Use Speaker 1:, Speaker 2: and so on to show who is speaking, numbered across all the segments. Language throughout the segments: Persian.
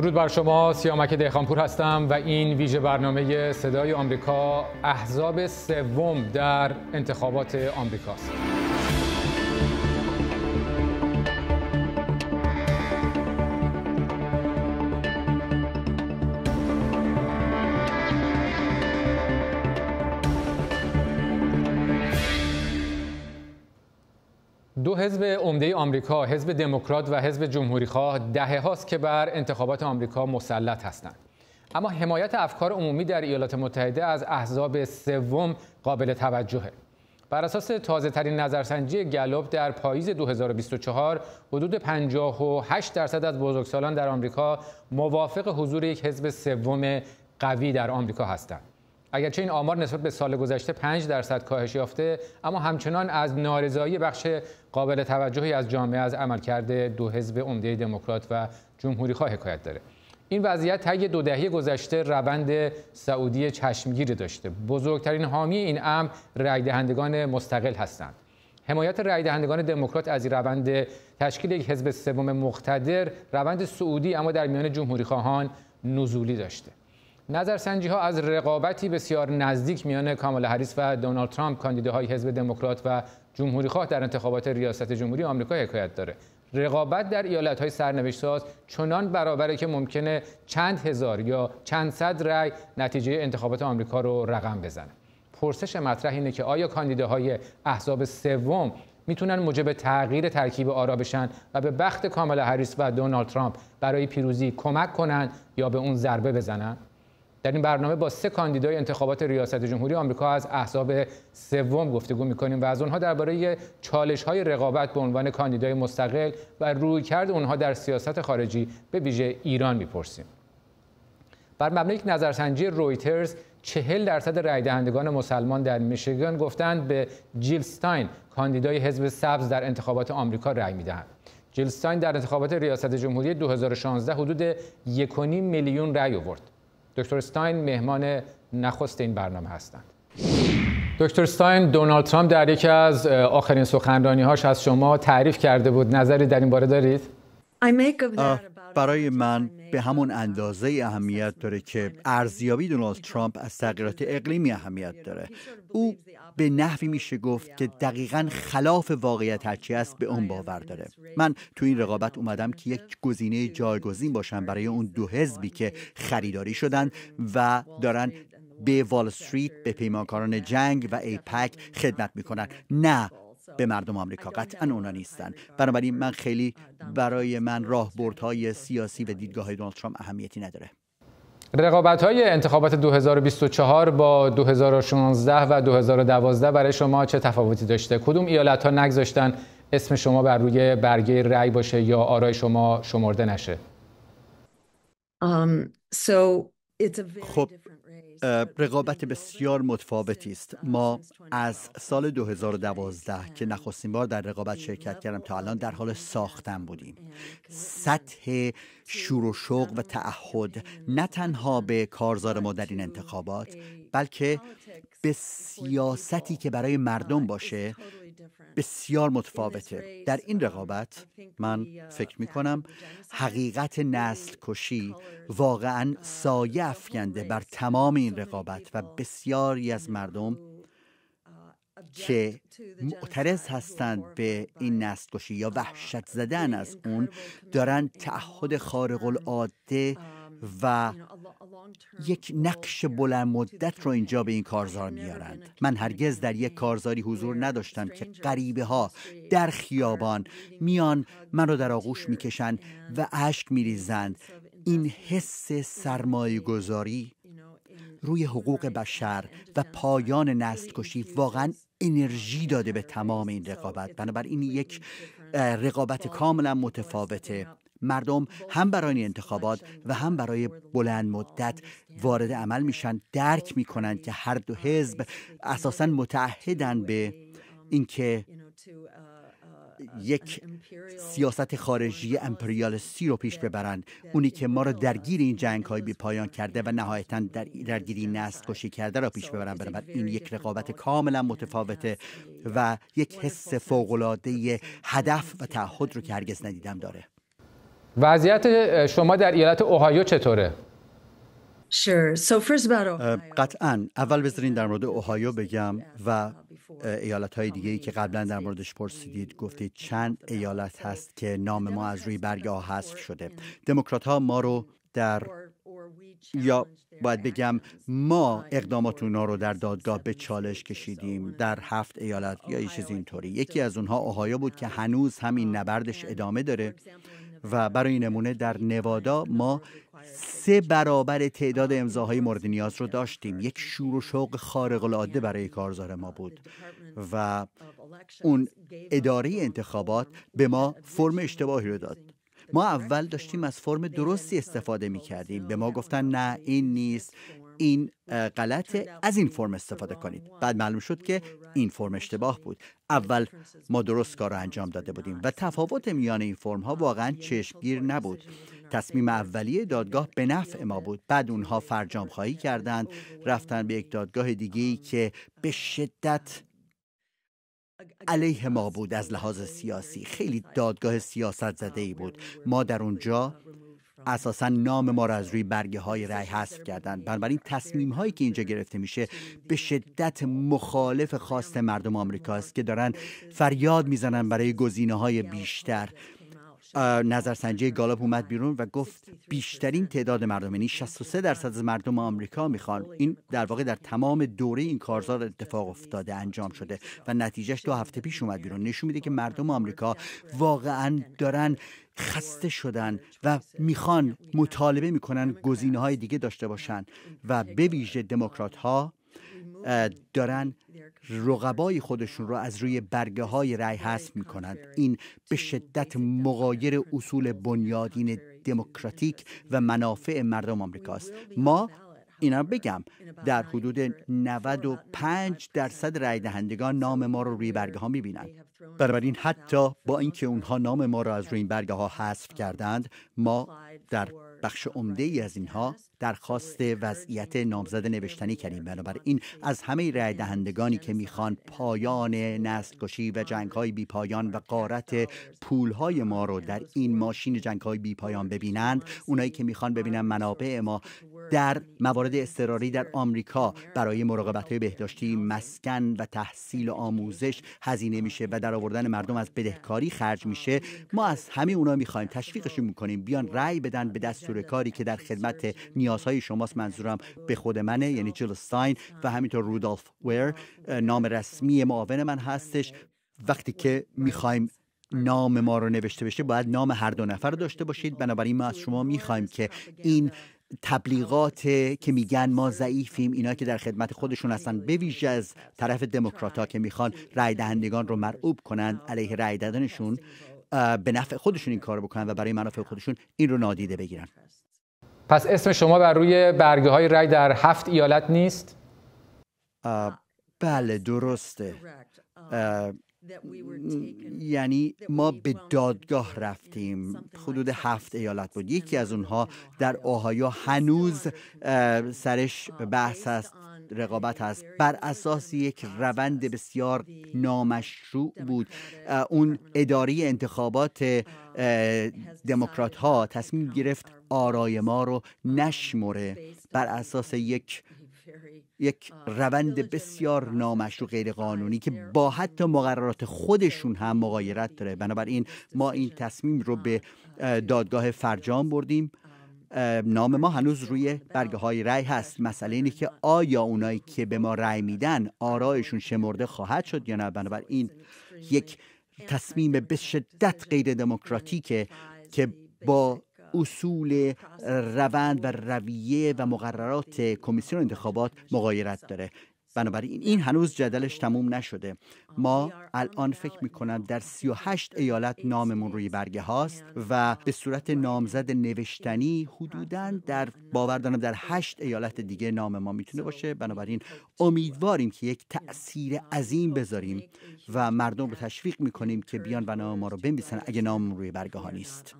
Speaker 1: درود بر شما سیامک دهخانپور هستم و این ویژه برنامه صدای آمریکا احزاب سوم در انتخابات آمریکاست. آمریکا حزب دموکرات و حزب جمهوریخواه دهه هاست که بر انتخابات آمریکا مسلط هستند اما حمایت افکار عمومی در ایالات متحده از احزاب سوم قابل توجهه بر اساس تازه ترین نظرسنجی گلوب در پاییز 2024 حدود 58 درصد از بزرگسالان در آمریکا موافق حضور یک حزب سوم قوی در آمریکا هستند اگرچه این آمار نسبت به سال گذشته 5 درصد کاهش یافته اما همچنان از نارضایی بخش قابل توجهی از جامعه از عملکرد دو حزب عمده دموکرات و جمهوری خواه حکایت داره این وضعیت طی دو دهه گذشته روند سعودی چشمگیری داشته بزرگترین حامی این امر دهندگان مستقل هستند حمایت رای دهندگان دموکرات از این روند تشکیل یک حزب سوم مقتدر روند سعودی اما در میان جمهوری خواهان نزولی داشته نظرسنجی ها از رقابتی بسیار نزدیک میان کامالا هریس و دونالد ترامپ کاندیداهای حزب دموکرات و جمهوری خواه در انتخابات ریاست جمهوری آمریکا حکایت داره رقابت در ایالت های سرنوشت ساز چنان برابره که ممکنه چند هزار یا چند صد رأی نتیجه انتخابات آمریکا رو رقم بزنه پرسش مطرح اینه که آیا کاندیداهای احزاب سوم میتونن موجب تغییر ترکیب آرا بشن و به بخت کامالا هریس و دونالد ترامپ برای پیروزی کمک کنن یا به اون ضربه بزنن در این برنامه با سه کاندیدای انتخابات ریاست جمهوری آمریکا از احزاب سوم گفتگو میکنیم و از اونها درباره چالش های رقابت به عنوان کاندیدای مستقل و رویکرد اونها در سیاست خارجی به ویژه ایران میپرسیم. بر مبنای یک نظرسنجی رویترز چهل درصد رای دهندگان مسلمان در میشیگان گفتند به جیل ستاین کاندیدای حزب سبز در انتخابات آمریکا رای میدهند. ستاین در انتخابات ریاست جمهوری 2016 حدود 1.5 میلیون رای آورد. دکتر استاین مهمان نخست این برنامه هستند دکتر استاین دونالد ترامپ در یکی از آخرین سخنرانی‌هاش از شما تعریف کرده بود نظری در این باره دارید
Speaker 2: برای من به همون اندازه اهمیت داره که ارزیابی دونالد ترامپ از تغییرات اقلیمی اهمیت داره او به نحوی میشه گفت که دقیقا خلاف واقعیت هرچی است به اون باور داره من تو این رقابت اومدم که یک گزینه جایگزین باشم برای اون دو حزبی که خریداری شدن و دارن به وال استریت به پیمانکاران جنگ و ایپک خدمت میکنن نه به مردم آمریکا قطعا اونا نیستن بنابراین من خیلی برای من راهبردهای سیاسی و دیدگاه دونالد ترامپ اهمیتی نداره
Speaker 1: رقابت های انتخابات 2024 با 2016 و 2012 برای شما چه تفاوتی داشته؟ کدوم ایالت ها نگذاشتن اسم شما بر روی برگه رأی باشه یا آرای شما شمرده نشه؟
Speaker 2: um, خب رقابت بسیار متفاوتی است ما از سال 2012 که نخستین بار در رقابت شرکت کردم تا الان در حال ساختن بودیم سطح شور و شوق و تعهد نه تنها به کارزار ما در این انتخابات بلکه به سیاستی که برای مردم باشه بسیار متفاوته در این رقابت من فکر می کنم حقیقت نسل کشی واقعا سایه افکنده بر تمام این رقابت و بسیاری از مردم که معترض هستند به این نستگوشی یا وحشت زدن از اون دارن تعهد خارق العاده و یک نقش بلند مدت رو اینجا به این کارزار میارند من هرگز در یک کارزاری حضور نداشتم که قریبه ها در خیابان میان من رو در آغوش میکشند و اشک میریزند این حس سرمایهگذاری روی حقوق بشر و پایان نستکشی واقعا انرژی داده به تمام این رقابت بنابراین یک رقابت کاملا متفاوته مردم هم برای این انتخابات و هم برای بلند مدت وارد عمل میشن درک میکنن که هر دو حزب اساسا متعهدن به اینکه Uh, یک سیاست خارجی امپریالیستی رو پیش ببرند اونی که ما رو درگیر این جنگ های بی پایان کرده و نهایتا در درگیری نست کشی کرده را پیش ببرند بنابراین این یک رقابت کاملا متفاوته و یک حس فوقالعاده هدف و تعهد رو که هرگز ندیدم داره
Speaker 1: وضعیت
Speaker 2: شما در ایالت اوهایو چطوره قطعا اول بذارین در مورد اوهایو بگم و ایالت های دیگه ای که قبلا در موردش پرسیدید گفتید چند ایالت هست که نام ما از روی برگ ها حذف شده دموکرات ها ما رو در یا باید بگم ما اقدامات اونا رو در دادگاه به چالش کشیدیم در هفت ایالت یا یه چیز اینطوری یکی از اونها اوهایو بود که هنوز همین نبردش ادامه داره و برای نمونه در نوادا ما سه برابر تعداد امضاهای مورد نیاز رو داشتیم یک شور و شوق خارق العاده برای کارزار ما بود و اون اداره انتخابات به ما فرم اشتباهی رو داد ما اول داشتیم از فرم درستی استفاده می کردیم به ما گفتن نه این نیست این غلط از این فرم استفاده کنید بعد معلوم شد که این فرم اشتباه بود اول ما درست کار رو انجام داده بودیم و تفاوت میان این فرم ها واقعا چشمگیر نبود تصمیم اولیه دادگاه به نفع ما بود بعد اونها فرجام خواهی کردند رفتن به یک دادگاه دیگه که به شدت علیه ما بود از لحاظ سیاسی خیلی دادگاه سیاست زده ای بود ما در اونجا اساسا نام ما را از روی برگه های رأی حذف کردند بنابراین تصمیم هایی که اینجا گرفته میشه به شدت مخالف خواست مردم آمریکا است که دارن فریاد میزنن برای گزینه های بیشتر نظرسنجی گالاب اومد بیرون و گفت بیشترین تعداد مردم یعنی 63 درصد از مردم آمریکا میخوان این در واقع در تمام دوره این کارزار اتفاق افتاده انجام شده و نتیجهش دو هفته پیش اومد بیرون نشون میده که مردم آمریکا واقعا دارن خسته شدن و میخوان مطالبه میکنن گزینه های دیگه داشته باشن و به ویژه دموکرات ها دارن رقبای خودشون رو از روی برگه های رأی حذف کنند. این به شدت مغایر اصول بنیادین دموکراتیک و منافع مردم آمریکاست ما اینا بگم در حدود 95 درصد رای دهندگان نام ما رو روی برگه ها میبینند بنابراین حتی با اینکه اونها نام ما را از روی این برگه ها حذف کردند ما در بخش عمده ای از اینها درخواست وضعیت نامزد نوشتنی کردیم بنابراین از همه رای دهندگانی که میخوان پایان نسلکشی و جنگ های بی پایان و قارت پول های ما رو در این ماشین جنگ های بی پایان ببینند اونایی که میخوان ببینن منابع ما در موارد اضطراری در آمریکا برای مراقبت های بهداشتی مسکن و تحصیل و آموزش هزینه میشه و در آوردن مردم از بدهکاری خرج میشه ما از همه اونا میخوایم تشویقشون میکنیم بیان رأی بدن به دستور کاری که در خدمت نیازهای شماست منظورم به خود منه یعنی جل ستاین و همینطور رودالف ویر نام رسمی معاون من هستش وقتی که میخوایم نام ما رو نوشته بشه باید نام هر دو نفر رو داشته باشید بنابراین ما از شما میخوایم که این تبلیغات که میگن ما ضعیفیم اینا که در خدمت خودشون هستن بویژه از طرف دموکرات که میخوان رای دهندگان رو مرعوب کنند علیه رای دادنشون به نفع خودشون این کار بکنن و برای منافع خودشون این رو نادیده بگیرن پس اسم شما بر روی برگه های رای
Speaker 1: در هفت ایالت نیست؟
Speaker 2: بله درسته یعنی ما به دادگاه رفتیم حدود هفت ایالت بود یکی از اونها در اوهایو هنوز سرش uh, بحث است رقابت است بر اساس یک روند بسیار نامشروع بود اون اداری انتخابات uh, دموکرات ها تصمیم گرفت آرای ما رو نشمره بر اساس یک یک روند بسیار نامش غیر قانونی که با حتی مقررات خودشون هم مغایرت داره بنابراین ما این تصمیم رو به دادگاه فرجام بردیم نام ما هنوز روی برگه های رأی هست مسئله اینه که آیا اونایی که به ما رأی میدن آرایشون شمرده خواهد شد یا نه بنابراین یک تصمیم به شدت غیر دموکراتیکه که با اصول روند و رویه و مقررات کمیسیون انتخابات مغایرت داره بنابراین این هنوز جدلش تموم نشده ما الان فکر میکنم در 38 ایالت ناممون روی برگه هاست و به صورت نامزد نوشتنی حدودا در باور دارم در 8 ایالت دیگه نام ما میتونه باشه بنابراین امیدواریم که یک تاثیر عظیم بذاریم و مردم رو تشویق میکنیم که بیان و نام ما رو بنویسن اگه ناممون روی برگه ها نیست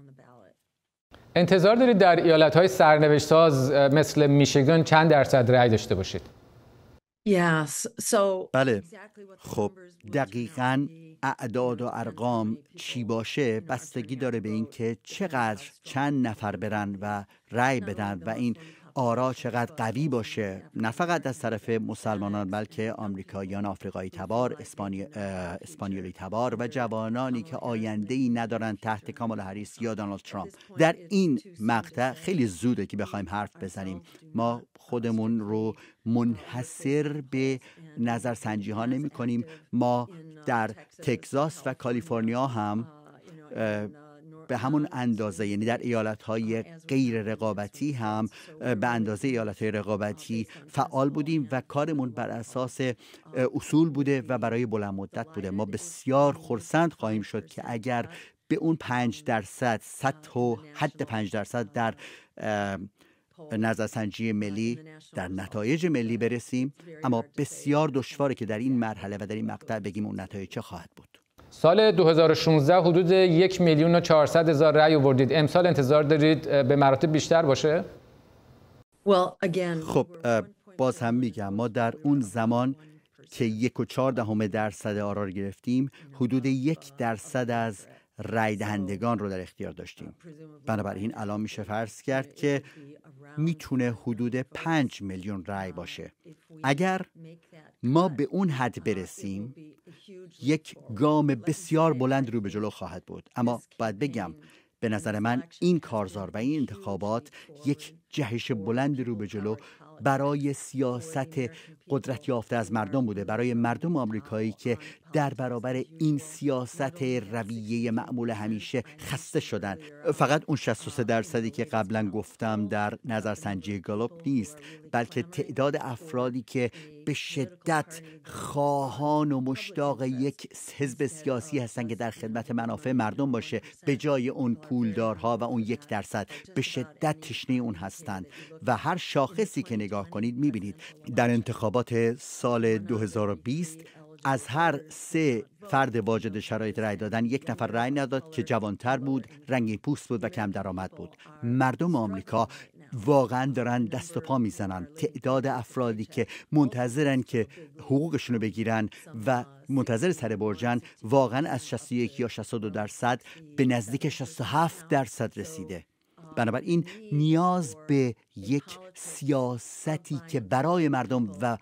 Speaker 2: انتظار
Speaker 1: دارید در ایالت های سرنوشت مثل میشیگان چند درصد رأی داشته باشید؟
Speaker 2: بله خب دقیقا اعداد و ارقام چی باشه بستگی داره به اینکه چقدر چند نفر برن و رأی بدن و این آرا چقدر قوی باشه نه فقط از طرف مسلمانان بلکه آمریکاییان آفریقایی تبار اسپانی... اسپانیولی تبار و جوانانی که آینده ای ندارن تحت کامال هریس یا دانالد ترامپ در این مقطع خیلی زوده که بخوایم حرف بزنیم ما خودمون رو منحصر به سنجی ها نمی کنیم ما در تگزاس و کالیفرنیا هم به همون اندازه یعنی در ایالت های غیر رقابتی هم به اندازه ایالت های رقابتی فعال بودیم و کارمون بر اساس اصول بوده و برای بلند مدت بوده ما بسیار خرسند خواهیم شد که اگر به اون پنج درصد سطح و حد پنج درصد در خب. نظرسنجی ملی در نتایج ملی برسیم اما بسیار دشواره که در این مرحله و در این مقطع بگیم اون نتایج چه خواهد بود سال
Speaker 1: 2016 حدود یک میلیون و 400 هزار آوردید امسال انتظار دارید به
Speaker 2: مراتب بیشتر باشه؟ خب باز هم میگم ما در اون زمان که یک و دهم درصد آرا گرفتیم حدود یک uh, درصد از uh, رای دهندگان رو در اختیار داشتیم uh, بنابراین الان میشه فرض کرد که میتونه حدود پنج میلیون رای um, باشه اگر ما به اون حد برسیم یک گام بسیار بلند رو به جلو خواهد بود اما باید بگم به نظر من این کارزار و این انتخابات یک جهش بلند رو به جلو برای سیاست قدرت یافته از مردم بوده برای مردم آمریکایی که در برابر این سیاست رویه معمول همیشه خسته شدن فقط اون 63 درصدی که قبلا گفتم در نظرسنجی گالوپ نیست بلکه تعداد افرادی که به شدت خواهان و مشتاق یک حزب سیاسی هستند که در خدمت منافع مردم باشه به جای اون پولدارها و اون یک درصد به شدت تشنه اون هستند و هر شاخصی که نگاه کنید میبینید در انتخابات سال 2020 از هر سه فرد واجد شرایط رأی دادن یک نفر رأی نداد که جوانتر بود رنگی پوست بود و کم درآمد بود مردم آمریکا واقعا دارن دست و پا میزنن تعداد افرادی که منتظرن که حقوقشون رو بگیرن و منتظر سر برجن واقعا از 61 یا 62 درصد به نزدیک 67 درصد رسیده بنابراین نیاز به یک سیاستی که برای مردم و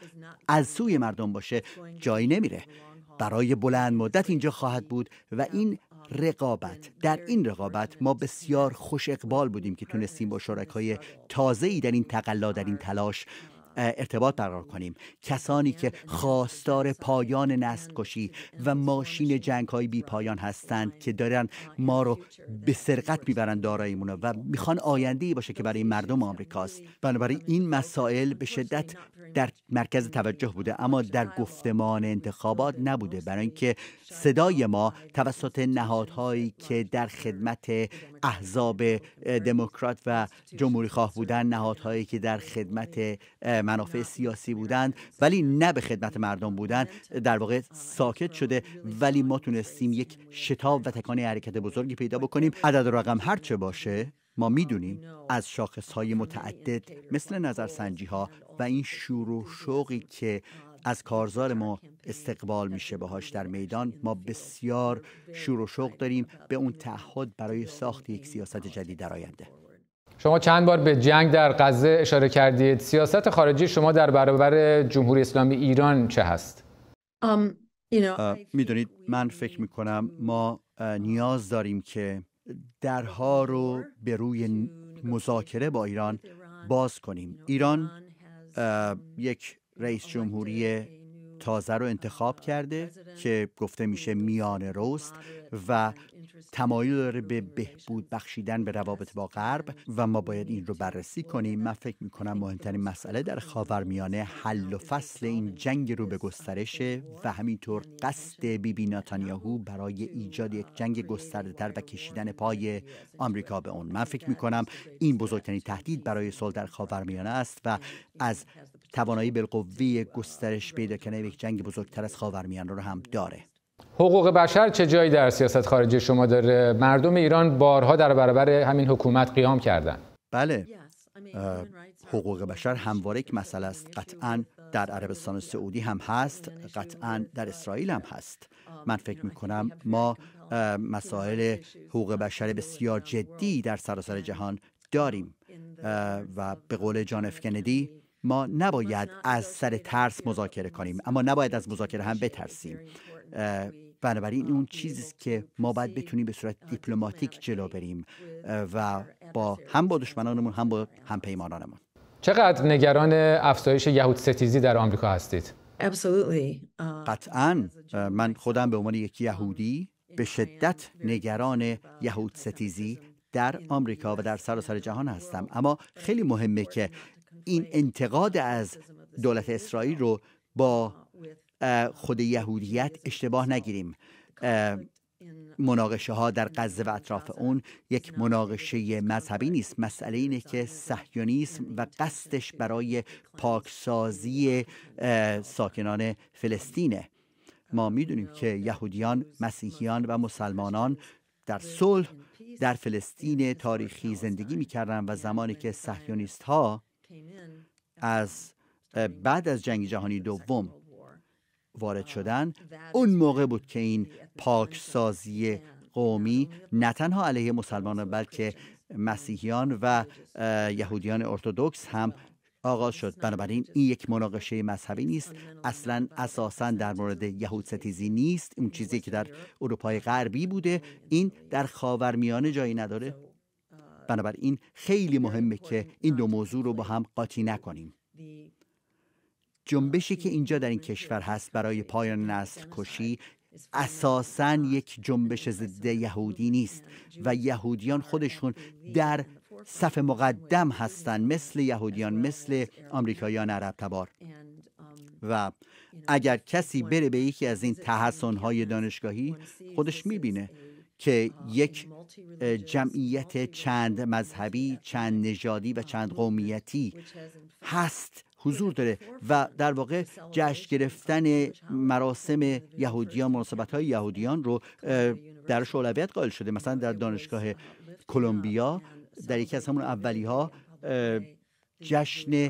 Speaker 2: از سوی مردم باشه جایی نمیره برای بلند مدت اینجا خواهد بود و این رقابت در این رقابت ما بسیار خوش اقبال بودیم که تونستیم با شرکای ای در این تقلا در این تلاش ارتباط برقرار کنیم کسانی که خواستار پایان نست و ماشین جنگ های بی پایان هستند که دارن ما رو به سرقت میبرن داراییمون و میخوان آینده باشه که برای مردم آمریکاست بنابراین این مسائل به شدت در مرکز توجه بوده اما در گفتمان انتخابات نبوده برای اینکه صدای ما توسط نهادهایی که در خدمت احزاب دموکرات و جمهوری خواه بودن نهادهایی که در خدمت منافع سیاسی بودند ولی نه به خدمت مردم بودند، در واقع ساکت شده ولی ما تونستیم یک شتاب و تکانه حرکت بزرگی پیدا بکنیم عدد رقم چه باشه ما میدونیم از شاخص های متعدد مثل نظرسنجی ها و این شور و شوقی که از کارزار ما استقبال میشه باهاش در میدان ما بسیار شور و شوق داریم به اون تعهد برای ساخت یک سیاست جدید در آینده
Speaker 1: شما چند بار به جنگ در غزه اشاره کردید سیاست خارجی شما در برابر جمهوری
Speaker 2: اسلامی ایران چه هست um, میدونید من فکر میکنم ما نیاز داریم که درها رو به روی مذاکره با ایران باز کنیم ایران یک رئیس جمهوری تازه رو انتخاب کرده که گفته میشه میان روست و تمایل داره به بهبود بخشیدن به روابط با غرب و ما باید این رو بررسی کنیم من فکر میکنم مهمترین مسئله در خاورمیانه حل و فصل این جنگ رو به گسترشه و همینطور قصد بیبی ناتانیاهو برای ایجاد یک جنگ گسترده تر و کشیدن پای آمریکا به اون من فکر میکنم این بزرگترین تهدید برای صلح در خاورمیانه است و از توانایی بالقوه گسترش پیدا کنه یک جنگ بزرگتر از خاورمیانه رو هم داره
Speaker 1: حقوق بشر چه جایی در سیاست خارجی شما داره مردم ایران بارها در برابر همین حکومت قیام کردن
Speaker 2: بله حقوق بشر همواره یک مسئله است قطعا در عربستان سعودی هم هست قطعا در اسرائیل هم هست من فکر می کنم ما مسائل حقوق بشر بسیار جدی در سراسر جهان داریم و به قول جان اف کندی ما نباید از سر ترس مذاکره کنیم اما نباید از مذاکره هم بترسیم بنابراین uh, اون چیزی که ما باید بتونیم به صورت uh, دیپلماتیک جلو بریم و با هم با دشمنانمون هم با همپیمانانمون چقدر نگران افزایش یهود ستیزی در آمریکا هستید؟ uh, قطعا من خودم به عنوان یک یهودی به شدت نگران یهود ستیزی در آمریکا و در سراسر سر جهان هستم اما خیلی مهمه که این انتقاد از دولت اسرائیل رو با خود یهودیت اشتباه نگیریم مناقشه ها در غزه و اطراف اون یک مناقشه مذهبی نیست مسئله اینه که سهیونیسم و قصدش برای پاکسازی ساکنان فلسطینه ما میدونیم که یهودیان مسیحیان و مسلمانان در صلح در فلسطین تاریخی زندگی میکردن و زمانی که سهیونیست ها Uh, از uh, بعد از جنگ جهانی دوم وارد uh, شدن اون موقع بود که این پاکسازی قومی نه تنها علیه مسلمان بلکه مسیحیان و یهودیان ارتودکس هم آغاز شد بنابراین این یک مناقشه مذهبی نیست اصلا اساسا در مورد یهود ستیزی نیست اون چیزی که در اروپای غربی بوده این در خاورمیانه جایی نداره بنابراین خیلی مهمه که این دو موضوع رو با هم قاطی نکنیم جنبشی که اینجا در این کشور هست برای پایان نسل کشی اساسا یک جنبش ضد یهودی نیست و یهودیان خودشون در صف مقدم هستند مثل یهودیان مثل آمریکایان عرب تبار و اگر کسی بره به یکی از این تحسن دانشگاهی خودش میبینه که یک جمعیت چند مذهبی، چند نژادی و چند قومیتی هست حضور داره و در واقع جشن گرفتن مراسم یهودیان مناسبت های یهودیان رو در اولویت قائل شده مثلا در دانشگاه کلمبیا در یکی از همون اولی ها جشن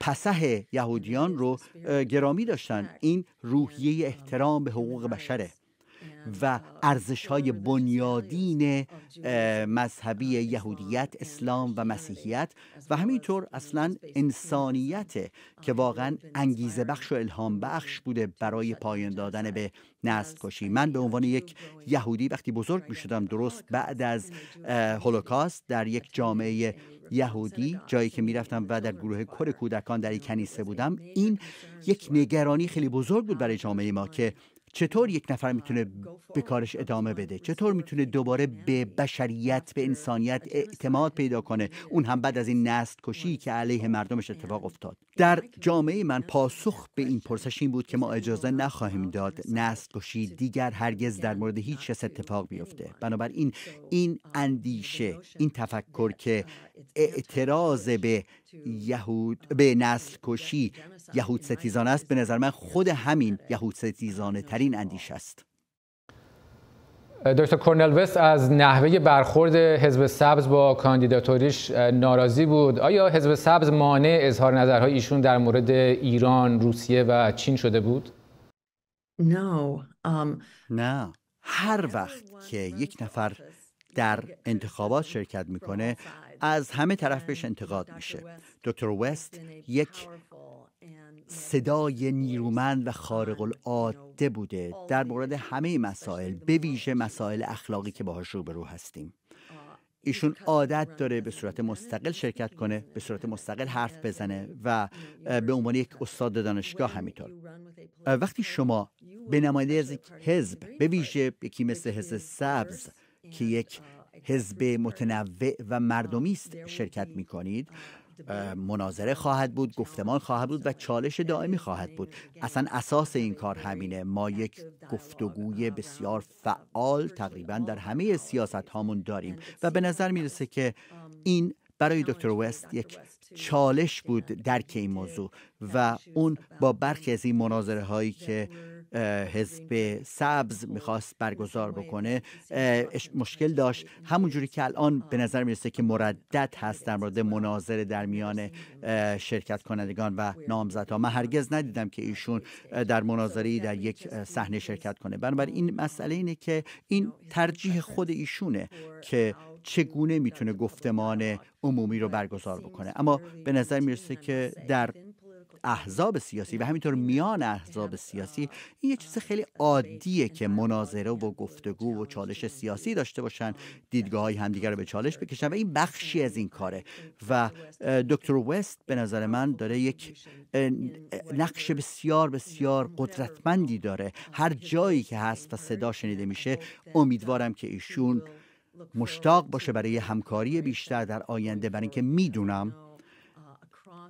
Speaker 2: پسح یهودیان رو گرامی داشتن این روحیه احترام به حقوق بشره و ارزش های بنیادین مذهبی یهودیت، اسلام و مسیحیت و همینطور اصلا انسانیت که واقعا انگیزه بخش و الهام بخش بوده برای پایان دادن به نسل کشی من به عنوان یک یهودی وقتی بزرگ می شدم درست بعد از هولوکاست در یک جامعه یهودی جایی که میرفتم و در گروه کر کودکان در این کنیسه بودم این یک نگرانی خیلی بزرگ بود برای جامعه ما که چطور یک نفر میتونه به کارش ادامه بده چطور میتونه دوباره به بشریت به انسانیت اعتماد پیدا کنه اون هم بعد از این نست کشی که علیه مردمش اتفاق افتاد در جامعه من پاسخ به این پرسش این بود که ما اجازه نخواهیم داد نست کشی دیگر هرگز در مورد هیچ کس اتفاق بیفته بنابراین این اندیشه این تفکر که اعتراض به یهود um, به نسل کشی یهود ستیزان است به نظر من خود همین یهود ستیزانه ترین اندیش است
Speaker 1: دکتر کورنل وست از نحوه برخورد حزب سبز با کاندیداتوریش ناراضی بود آیا حزب سبز مانع اظهار نظرهای ایشون در مورد ایران، روسیه
Speaker 2: و چین شده بود؟ um, نه هر وقت که یک نفر در انتخابات شرکت میکنه از همه طرف بهش انتقاد میشه دکتر وست یک صدای نیرومند و خارق العاده بوده در مورد همه مسائل به ویژه مسائل اخلاقی که باهاش روبرو هستیم uh, ایشون عادت داره به صورت مستقل شرکت کنه به صورت مستقل حرف بزنه و به عنوان یک استاد دانشگاه همینطور وقتی شما به نماینده از یک حزب به ویژه یکی مثل حزب سبز که یک uh, حزب متنوع و مردمی است شرکت می کنید مناظره خواهد بود گفتمان خواهد بود و چالش دائمی خواهد بود اصلا اساس این کار همینه ما یک گفتگوی بسیار فعال تقریبا در همه سیاست هامون داریم و به نظر میرسه که این برای دکتر وست یک چالش بود درک این موضوع و اون با برخی از این مناظره هایی که حزب سبز میخواست برگزار بکنه مشکل داشت همونجوری که الان به نظر میرسه که مردد هست در مورد مناظره در میان شرکت کنندگان و نامزدها من هرگز ندیدم که ایشون در مناظری در یک صحنه شرکت کنه بنابراین این مسئله اینه که این ترجیح خود ایشونه که چگونه میتونه گفتمان عمومی رو برگزار بکنه اما به نظر میرسه که در احزاب سیاسی و همینطور میان احزاب سیاسی این یه چیز خیلی عادیه که مناظره و گفتگو و چالش سیاسی داشته باشن دیدگاه های همدیگر رو به چالش بکشن و این بخشی از این کاره و دکتر وست به نظر من داره یک نقش بسیار بسیار قدرتمندی داره هر جایی که هست و صدا شنیده میشه امیدوارم که ایشون مشتاق باشه برای همکاری بیشتر در آینده برای اینکه میدونم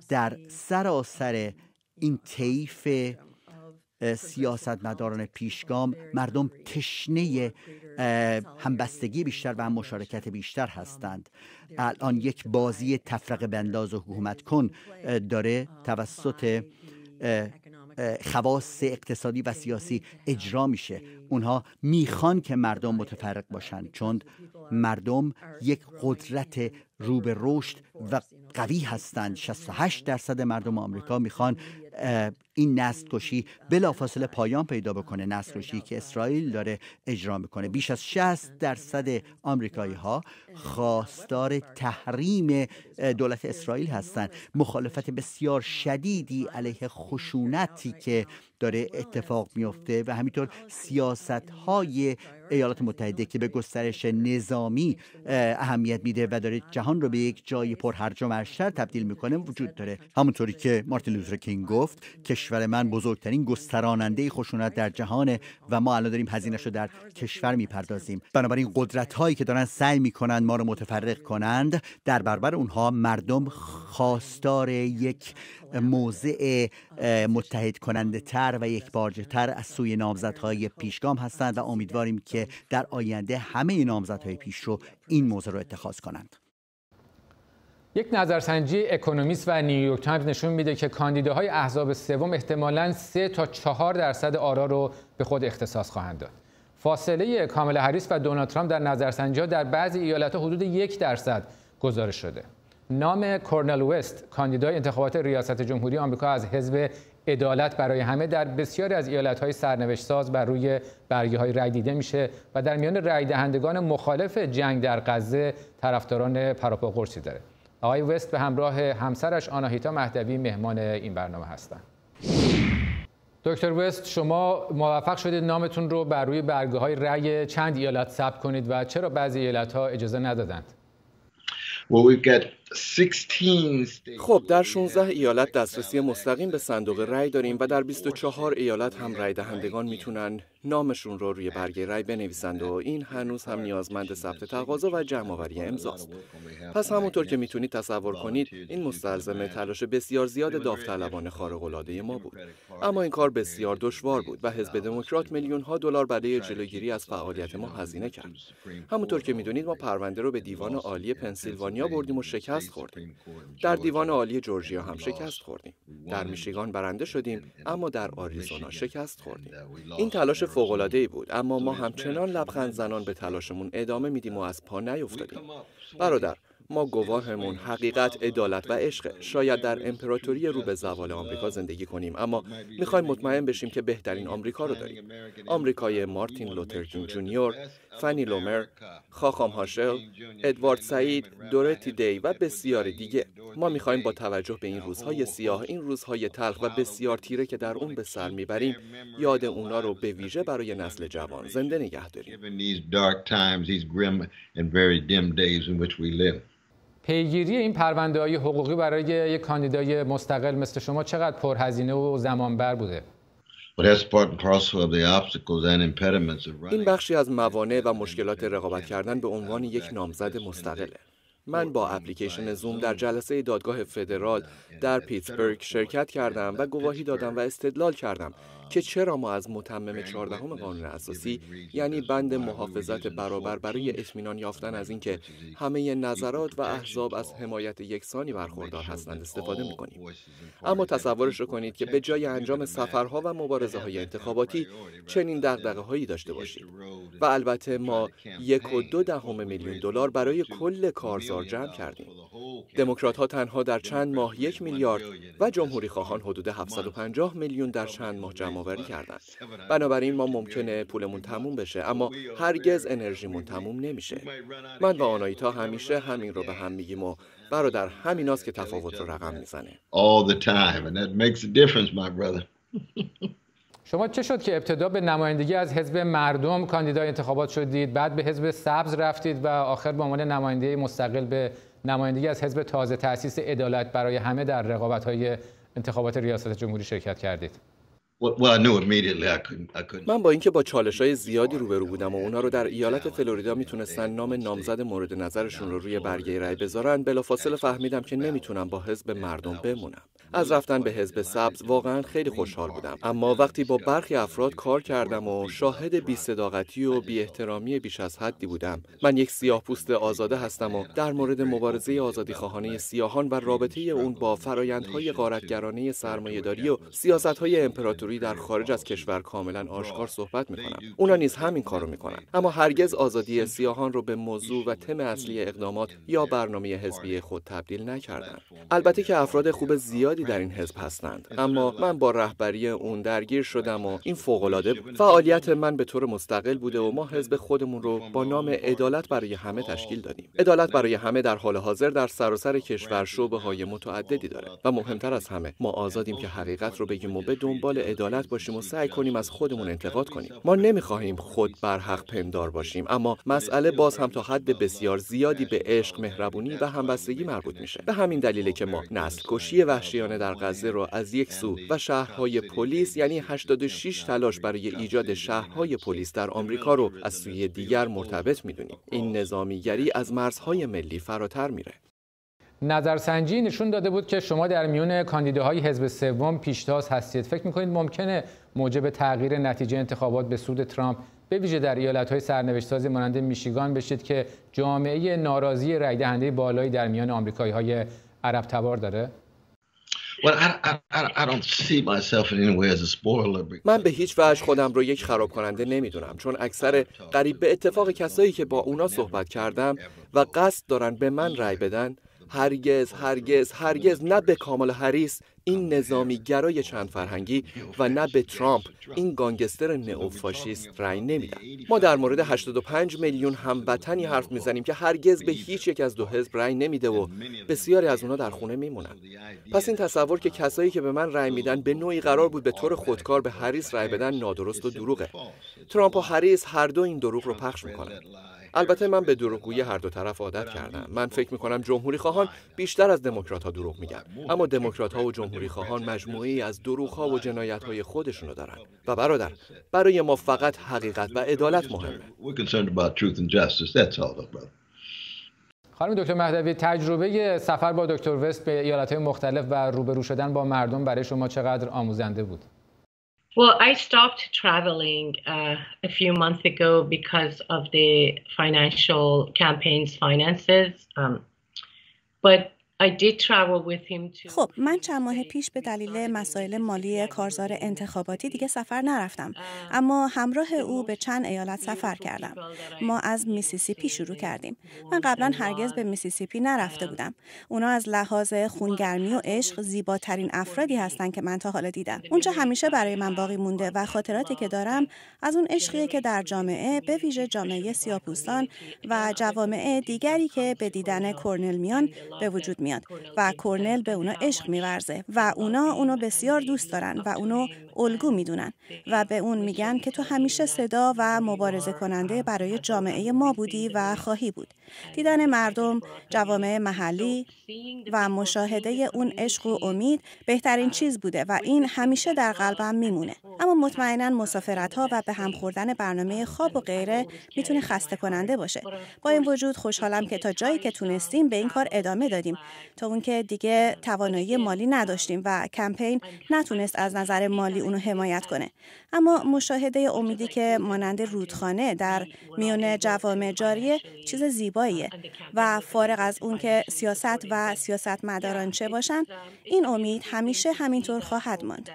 Speaker 2: در سراسر این طیف سیاستمداران پیشگام مردم تشنه همبستگی بیشتر و هم مشارکت بیشتر هستند الان یک بازی تفرق بنداز و حکومت کن داره توسط خواص اقتصادی و سیاسی اجرا میشه اونها میخوان که مردم متفرق باشند چون مردم یک قدرت روبه رشد و قوی هستند 68 درصد مردم آمریکا میخوان این نسل کشی بلافاصله پایان پیدا بکنه نسل کشی که اسرائیل داره اجرا میکنه بیش از 60 درصد آمریکایی ها خواستار تحریم دولت اسرائیل هستند مخالفت بسیار شدیدی علیه خشونتی که داره اتفاق میفته و همینطور سیاست های ایالات متحده که به گسترش نظامی اهمیت میده و داره جهان رو به یک جای پر هرج و مرجتر تبدیل میکنه وجود داره همونطوری که مارتین لوتر کینگ گفت کشور من بزرگترین گستراننده خشونت در جهانه و ما الان داریم هزینهش رو در کشور میپردازیم بنابراین قدرت هایی که دارن سعی میکنن ما رو متفرق کنند در برابر اونها مردم خواستار یک موضع متحد کننده تر و یک تر از سوی نامزدهای پیشگام هستند و امیدواریم که در آینده همه نامزدهای پیش رو این موضع رو اتخاذ کنند.
Speaker 1: یک نظرسنجی اکونومیست و نیویورک تایمز نشون میده که کاندیداهای احزاب سوم احتمالاً سه تا چهار درصد آرا رو به خود اختصاص خواهند داد. فاصله کامل هریس و دونالد ترامپ در نظرسنجی در بعضی ایالت حدود یک درصد گزارش شده. نام کرنل وست کاندیدای انتخابات ریاست جمهوری آمریکا از حزب عدالت برای همه در بسیاری از ایالت‌های سرنوشت ساز بر روی برگه های رای دیده میشه و در میان رای مخالف جنگ در غزه طرفداران پراپا قرصی داره. آقای وست به همراه همسرش آناهیتا مهدوی مهمان این برنامه هستند. دکتر وست شما موفق شدید نامتون رو بر روی برگه های چند ایالت ثبت کنید و چرا بعضی ایالت ها اجازه ندادند؟ well, we've خب
Speaker 3: در 16 ایالت دسترسی مستقیم به صندوق رأی داریم و در 24 ایالت هم رأی دهندگان میتونن نامشون رو روی برگه رأی بنویسند و این هنوز هم نیازمند ثبت تقاضا و جمع آوری امضاست. پس همونطور که میتونید تصور کنید این مستلزم تلاش بسیار زیاد داوطلبان خارق العاده ما بود. اما این کار بسیار دشوار بود و حزب دموکرات میلیون ها دلار برای جلوگیری از فعالیت ما هزینه کرد. همونطور که میدونید ما پرونده رو به دیوان عالی پنسیلوانیا بردیم و شکست خوردیم در دیوان عالی جورجیا هم شکست خوردیم در میشیگان برنده شدیم اما در آریزونا شکست خوردیم uh, این تلاش فوق ای بود اما ما همچنان لبخند زنان به تلاشمون ادامه میدیم و از پا نیفتادیم برادر ما گواهمون حقیقت، عدالت و عشق. شاید در امپراتوری رو به زوال آمریکا زندگی کنیم اما میخوایم مطمئن بشیم که بهترین آمریکا رو داریم. آمریکای مارتین لوتر جونیور فنی لومر، خاخام هاشل، ادوارد سعید، دورتی دی و بسیار دیگه ما میخواییم با توجه به این روزهای سیاه، این روزهای تلخ و بسیار تیره که در اون به سر میبریم یاد اونا رو به ویژه برای نسل جوان زنده نگه داریم.
Speaker 1: پیگیری این پرونده های حقوقی برای یک کاندیدای مستقل مثل شما چقدر پرهزینه و زمانبر بوده؟
Speaker 4: این
Speaker 3: بخشی
Speaker 1: از موانع
Speaker 3: و مشکلات رقابت کردن به عنوان یک نامزد مستقله. من با اپلیکیشن زوم در جلسه دادگاه فدرال uh, در پیتسبرگ شرکت کردم uh, و گواهی دادم و استدلال کردم uh, که چرا ما از متمم چهاردهم قانون اساسی یعنی بند محافظت برابر برای اطمینان یافتن از اینکه همه نظرات و احزاب از حمایت یکسانی برخوردار هستند استفاده میکنیم اما تصورش رو کنید که به جای انجام سفرها و مبارزه های انتخاباتی چنین دقدقه هایی داشته باشید و البته ما یک و دو دهم میلیون دلار برای کل کارزار جمع کردیم دموکرات ها تنها در چند ماه یک میلیارد و جمهوری خواهان حدود 750 میلیون در چند ماه جمع جمعآوری کردن بنابراین ما ممکنه پولمون تموم بشه اما هرگز انرژیمون تموم نمیشه من و آنایتا همیشه همین رو به هم میگیم و همین
Speaker 4: همیناست که تفاوت رو رقم میزنه
Speaker 1: شما چه شد که ابتدا به نمایندگی از حزب مردم کاندیدای انتخابات شدید بعد به حزب سبز رفتید و آخر به عنوان نماینده مستقل به نمایندگی از حزب تازه تاسیس عدالت برای همه در رقابت های انتخابات ریاست جمهوری شرکت کردید
Speaker 3: من با اینکه با چالش های زیادی روبرو بودم و اونا رو در ایالت فلوریدا میتونستن نام نامزد مورد نظرشون رو روی برگه رأی بذارن بلافاصله فهمیدم که نمیتونم با حزب مردم بمونم از رفتن به حزب سبز واقعا خیلی خوشحال بودم اما وقتی با برخی افراد کار کردم و شاهد بی صداقتی و بی احترامی بیش از حدی بودم من یک سیاه پوست آزاده هستم و در مورد مبارزه آزادی خواهانه سیاهان و رابطه اون با فرایندهای غارتگرانه داری و های امپراتوری در خارج از کشور کاملا آشکار صحبت میکنم اونا نیز همین کارو میکنن اما هرگز آزادی سیاهان رو به موضوع و تم اصلی اقدامات یا برنامه حزبی خود تبدیل نکردن البته که افراد خوب زیادی در این حزب هستند اما من با رهبری اون درگیر شدم و این فوقالعاده بود فعالیت من به طور مستقل بوده و ما حزب خودمون رو با نام عدالت برای همه تشکیل دادیم عدالت برای همه در حال حاضر در سراسر کشور شعبه های متعددی داره و مهمتر از همه ما آزادیم که حقیقت رو بگیم و به دنبال عدالت باشیم و سعی کنیم از خودمون انتقاد کنیم ما نمیخواهیم خود بر حق پندار باشیم اما مسئله باز هم تا حد بسیار زیادی به عشق مهربونی و همبستگی مربوط میشه به همین دلیله که ما نسل کشی وحشیانه در غزه را از یک سو و شهرهای پلیس یعنی 86 تلاش برای ایجاد شهرهای پلیس در آمریکا رو از سوی دیگر مرتبط میدونیم این نظامیگری از مرزهای ملی فراتر میره
Speaker 1: نظرسنجی نشون داده بود که شما در میون کاندیداهای حزب سوم پیشتاز هستید فکر میکنید ممکنه موجب تغییر نتیجه انتخابات به سود ترامپ به ویژه در سرنوشت سازی مانند میشیگان بشید که جامعه ناراضی رای دهنده بالایی در میان آمریکایی‌های عرب تبار داره
Speaker 3: من به هیچ وجه خودم رو یک خراب کننده نمیدونم چون اکثر قریب به اتفاق کسایی که با اونا صحبت کردم و قصد دارن به من رأی بدن هرگز هرگز هرگز نه به کامال هریس این نظامی گرای چند فرهنگی و نه به ترامپ این گانگستر نئوفاشیست رأی نمیده. ما در مورد 85 میلیون هموطنی حرف میزنیم که هرگز به هیچ یک از دو حزب رأی نمیده و بسیاری از اونا در خونه میمونن پس این تصور که کسایی که به من رأی میدن به نوعی قرار بود به طور خودکار به هریس رأی بدن نادرست و دروغه ترامپ و هریس هر دو این دروغ رو پخش میکنن البته من به دروغگویی هر دو طرف عادت کردم من فکر می کنم جمهوری خواهان بیشتر از دموکرات ها دروغ میگن اما دموکرات ها و جمهوری خواهان مجموعی از دروغ ها و جنایت های رو دارن و برادر برای ما فقط حقیقت و عدالت مهمه
Speaker 1: خانم دکتر مهدوی تجربه سفر با دکتر وست به ایالت های مختلف و روبرو شدن با مردم برای شما چقدر آموزنده بود؟
Speaker 5: Well, I stopped traveling uh, a few months ago because of the financial campaign's finances. Um, but خب
Speaker 6: من چند ماه پیش به دلیل مسائل مالی کارزار انتخاباتی دیگه سفر نرفتم um, اما همراه او به چند ایالت سفر کردم ما از میسیسیپی شروع کردیم من قبلا هرگز به میسیسیپی نرفته um, بودم اونا از لحاظ خونگرمی و عشق زیباترین افرادی هستند که من تا حالا دیدم اونچه همیشه برای من باقی مونده و خاطراتی که دارم از اون عشقیه که در جامعه به ویژه جامعه سیاپوستان و جوامع دیگری که به دیدن کرنل میان به وجود و کرنل به اونا عشق میورزه و اونا اونو بسیار دوست دارن و اونو الگو میدونن و به اون میگن که تو همیشه صدا و مبارزه کننده برای جامعه ما بودی و خواهی بود دیدن یعنی مردم جوامع محلی و مشاهده اون عشق و امید بهترین چیز بوده و این همیشه در قلبم میمونه اما مطمئنا مسافرت ها و به هم خوردن برنامه خواب و غیره میتونه خسته کننده باشه با این وجود خوشحالم که تا جایی که تونستیم به این کار ادامه دادیم تا اون که دیگه توانایی مالی نداشتیم و کمپین نتونست از نظر مالی اونو حمایت کنه اما مشاهده امیدی که مانند رودخانه در میون جوامع جاریه چیز زیباییه و فارغ از اون که سیاست و سیاستمداران چه باشن این امید همیشه همینطور خواهد ماند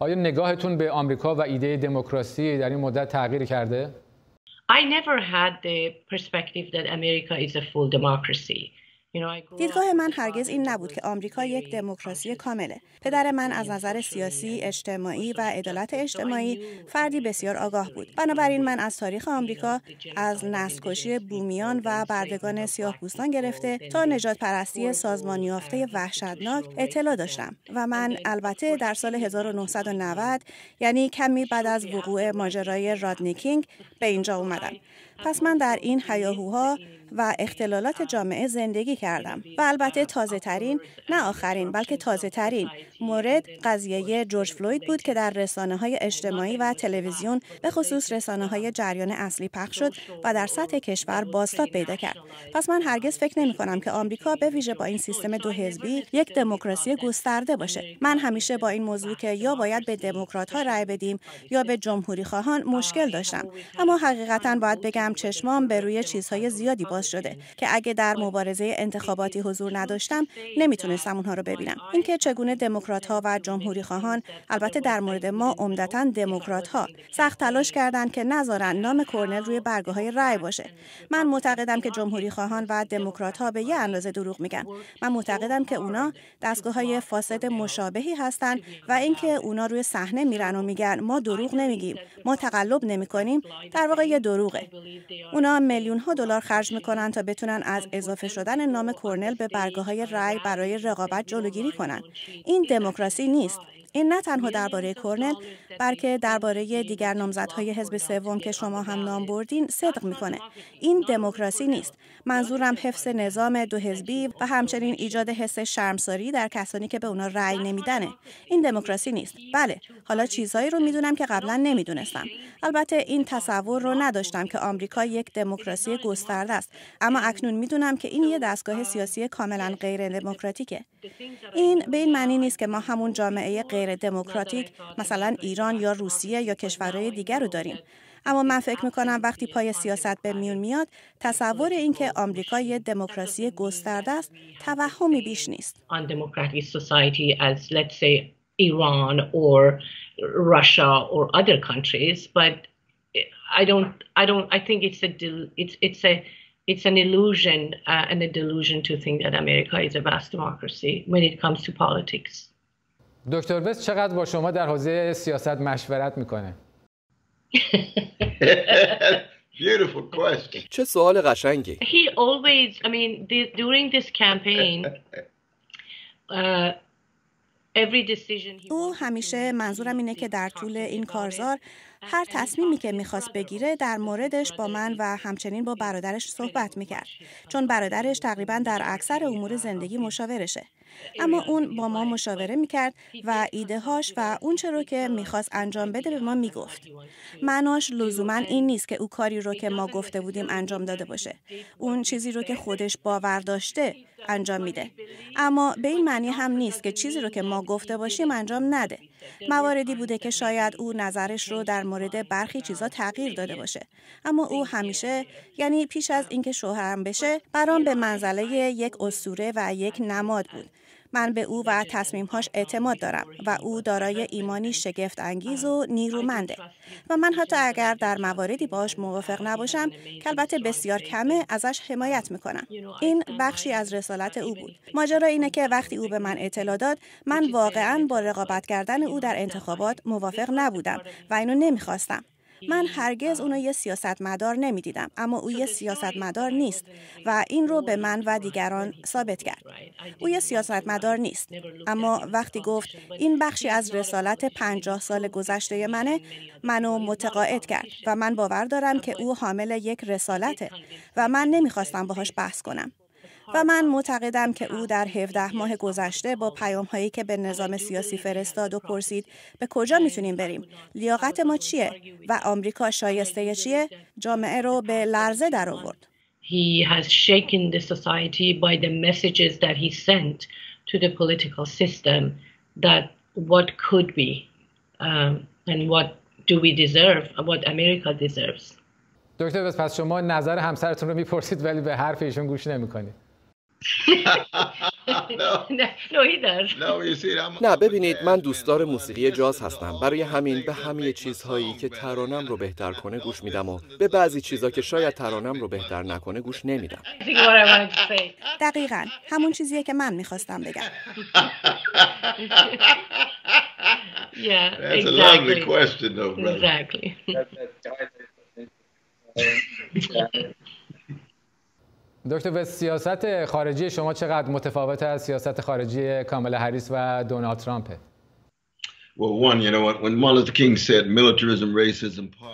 Speaker 5: آیا
Speaker 1: نگاهتون به آمریکا و ایده دموکراسی در این مدت تغییر کرده؟
Speaker 5: I never had the perspective that America is a full
Speaker 1: democracy.
Speaker 6: دیدگاه من هرگز این نبود که آمریکا یک دموکراسی کامله. پدر من از نظر سیاسی، اجتماعی و عدالت اجتماعی فردی بسیار آگاه بود. بنابراین من از تاریخ آمریکا از نسل‌کشی بومیان و بردگان سیاه‌پوستان گرفته تا نجات پرستی سازمان یافته وحشتناک اطلاع داشتم و من البته در سال 1990 یعنی کمی بعد از وقوع ماجرای رادنی کینگ به اینجا اومدم. پس من در این حیاهوها و اختلالات جامعه زندگی کردم و البته تازه ترین نه آخرین بلکه تازه ترین مورد قضیه جورج فلوید بود که در رسانه های اجتماعی و تلویزیون به خصوص رسانه های جریان اصلی پخش شد و در سطح کشور باستا پیدا کرد پس من هرگز فکر نمی کنم که آمریکا به ویژه با این سیستم دو حزبی یک دموکراسی گسترده باشه من همیشه با این موضوع که یا باید به دموکرات ها رأی بدیم یا به جمهوری خواهان مشکل داشتم اما حقیقتا باید بگم چشمام به روی چیزهای زیادی شده که اگه در مبارزه انتخاباتی حضور نداشتم نمیتونستم اونها رو ببینم اینکه چگونه دموکرات ها و جمهوری خواهان البته در مورد ما عمدتا دموکرات ها سخت تلاش کردند که نذارن نام کرنل روی برگه های رای باشه من معتقدم که جمهوری خواهان و دموکرات ها به یه اندازه دروغ میگن من معتقدم که اونا دستگاه های فاسد مشابهی هستند و اینکه اونا روی صحنه میرن و میگن ما دروغ نمیگیم ما تقلب نمیکنیم در واقع یه دروغه اونا میلیون ها دلار خرج کنند تا بتونن از اضافه شدن نام کرنل به برگه های رأی برای رقابت جلوگیری کنند. این دموکراسی نیست. این نه تنها یعنی درباره کرنل بلکه درباره دیگر نامزدهای حزب سوم که شما هم نام بردین صدق میکنه این دموکراسی نیست منظورم حفظ نظام دو حزبی و همچنین ایجاد حس شرمساری در کسانی که به اونا رأی نمیدنه این دموکراسی نیست بله حالا چیزهایی رو میدونم که قبلا نمیدونستم البته این تصور رو نداشتم که آمریکا یک دموکراسی گسترده است اما اکنون میدونم که این یه دستگاه سیاسی کاملا غیر دموکراتیکه این به این معنی نیست که ما همون جامعه غیر دموکراتیک مثلا ایران یا روسیه یا کشورهای دیگر رو داریم اما من فکر میکنم وقتی پای سیاست به میون میاد تصور اینکه آمریکا یه دموکراسی گسترده است توهمی بیش نیست
Speaker 5: Iran or Russia or other countries, but I don't, I don't, I think it's a, it's, it's a, it's an illusion uh, and a delusion to think that America is a vast
Speaker 1: democracy when it comes to politics. دکتر بس چقدر با شما در حوزه سیاست مشورت میکنه
Speaker 3: چه سوال قشنگی.
Speaker 6: Uh, او همیشه منظورم اینه که در طول این کارزار هر تصمیمی که میخواست بگیره در موردش با من و همچنین با برادرش صحبت میکرد چون برادرش تقریبا در اکثر امور uh, زندگی مشاورشه اما اون با ما مشاوره میکرد و ایده هاش و اون رو که میخواست انجام بده به ما میگفت معناش لزوما این نیست که او کاری رو که ما گفته بودیم انجام داده باشه اون چیزی رو که خودش باور داشته انجام میده اما به این معنی هم نیست که چیزی رو که ما گفته باشیم انجام نده مواردی بوده که شاید او نظرش رو در مورد برخی چیزا تغییر داده باشه اما او همیشه یعنی پیش از اینکه شوهرم بشه برام به منزله یک اسطوره و یک نماد بود من به او و تصمیمهاش اعتماد دارم و او دارای ایمانی شگفت انگیز و نیرومنده و من حتی اگر در مواردی باش موافق نباشم که البته بسیار کمه ازش حمایت میکنم این بخشی از رسالت او بود ماجرا اینه که وقتی او به من اطلاع داد من واقعا با رقابت کردن او در انتخابات موافق نبودم و اینو نمیخواستم من هرگز اونو یه سیاستمدار نمیدیدم اما او یه سیاستمدار نیست و این رو به من و دیگران ثابت کرد او یه سیاستمدار نیست اما وقتی گفت این بخشی از رسالت پنجاه سال گذشته منه منو متقاعد کرد و من باور دارم که او حامل یک رسالته و من نمیخواستم باهاش بحث کنم و من معتقدم که او در 17 ماه گذشته با پیام هایی که به نظام سیاسی فرستاد و پرسید به کجا میتونیم بریم لیاقت ما چیه و آمریکا شایسته چیه جامعه رو به لرزه در آورد
Speaker 5: He has shaken the society by the messages that he sent to the political system that what could be um,
Speaker 1: and what do we deserve what America deserves. دکتر پس شما نظر همسرتون رو میپرسید ولی به حرف ایشون گوش نمیکنید.
Speaker 3: نه ببینید من دوستدار موسیقی جاز هستم برای همین به همه چیزهایی که ترانم رو بهتر کنه گوش میدم و به بعضی چیزها که شاید ترانم رو بهتر نکنه گوش نمیدم
Speaker 6: دقیقا همون چیزیه که من میخواستم بگم
Speaker 1: دکتر به سیاست خارجی شما چقدر متفاوت از سیاست خارجی کامل هریس و دونالد ترامپه؟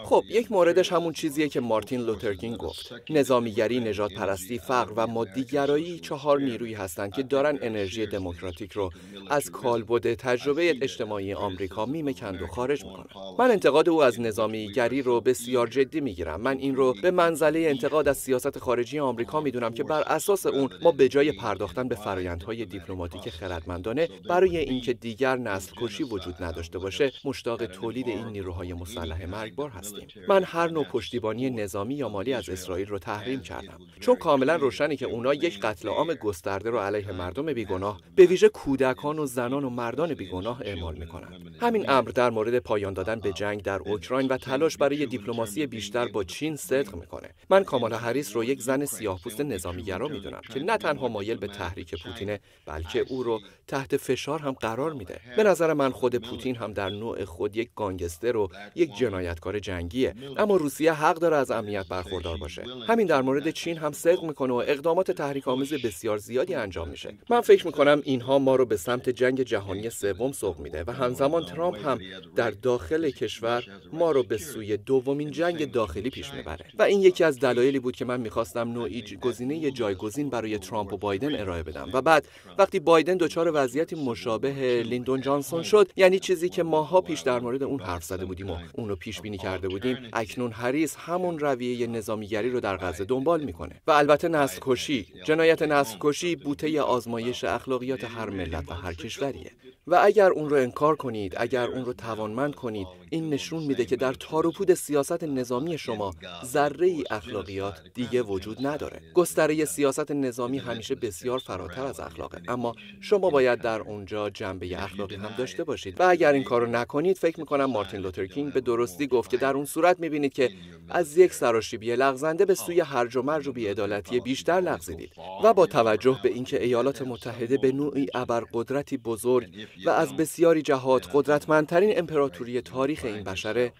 Speaker 3: خب یک موردش همون چیزیه که مارتین لوترکینگ گفت نظامیگری نجات پرستی فقر و مادیگرایی چهار نیرویی هستند که دارن انرژی دموکراتیک رو از کالبد تجربه اجتماعی آمریکا میمکند و خارج میکنند من انتقاد او از نظامیگری رو بسیار جدی میگیرم من این رو به منزله انتقاد از سیاست خارجی آمریکا میدونم که بر اساس اون ما به جای پرداختن به فرایندهای دیپلماتیک خردمندانه برای اینکه دیگر نسل کشی وجود نداره داشته باشه مشتاق تولید این نیروهای مسلح مرگبار هستیم من هر نوع پشتیبانی نظامی یا مالی از اسرائیل رو تحریم کردم چون کاملا روشنه که اونا یک قتل عام گسترده رو علیه مردم بیگناه به ویژه کودکان و زنان و مردان بیگناه اعمال میکنند همین امر در مورد پایان دادن به جنگ در اوکراین و تلاش برای دیپلماسی بیشتر با چین صدق میکنه من کامالا هریس رو یک زن سیاهپوست نظامیگرا میدونم که نه تنها مایل به تحریک پوتینه بلکه او رو تحت فشار هم قرار میده به نظر من خود پوتین پوتین هم در نوع خود یک گانگستر و یک جنایتکار جنگیه اما روسیه حق داره از امنیت برخوردار باشه همین در مورد چین هم صدق میکنه و اقدامات تحریک آمیز بسیار زیادی انجام میشه من فکر میکنم اینها ما رو به سمت جنگ جهانی سوم سوق میده و همزمان ترامپ هم در داخل کشور ما رو به سوی دومین جنگ داخلی پیش میبره و این یکی از دلایلی بود که من میخواستم نوعی گزینه جایگزین برای ترامپ و بایدن ارائه بدم و بعد وقتی بایدن دچار وضعیتی مشابه لیندون جانسون شد یعنی چیزی که ماها پیش در مورد اون حرف زده بودیم و اون رو پیش بینی کرده بودیم اکنون هریس همون رویه نظامیگری رو در غزه دنبال میکنه و البته نسل کشی جنایت نسل کشی بوته آزمایش اخلاقیات هر ملت و هر کشوریه و اگر اون رو انکار کنید اگر اون رو توانمند کنید این نشون میده که در تاروپود سیاست نظامی شما ذره ای اخلاقیات دیگه وجود نداره گستره سیاست نظامی همیشه بسیار فراتر از اخلاقه اما شما باید در اونجا جنبه اخلاقی هم داشته باشید و اگر این رو نکنید فکر میکنم مارتین لوترکینگ به درستی گفت که در اون صورت میبینید که از یک سراشیبی لغزنده به سوی هرج و مرج و بیعدالتی بیشتر لغزیدید و با توجه به اینکه ایالات متحده به نوعی ابرقدرتی بزرگ و از بسیاری جهات قدرتمندترین امپراتوری تاریخ این بشره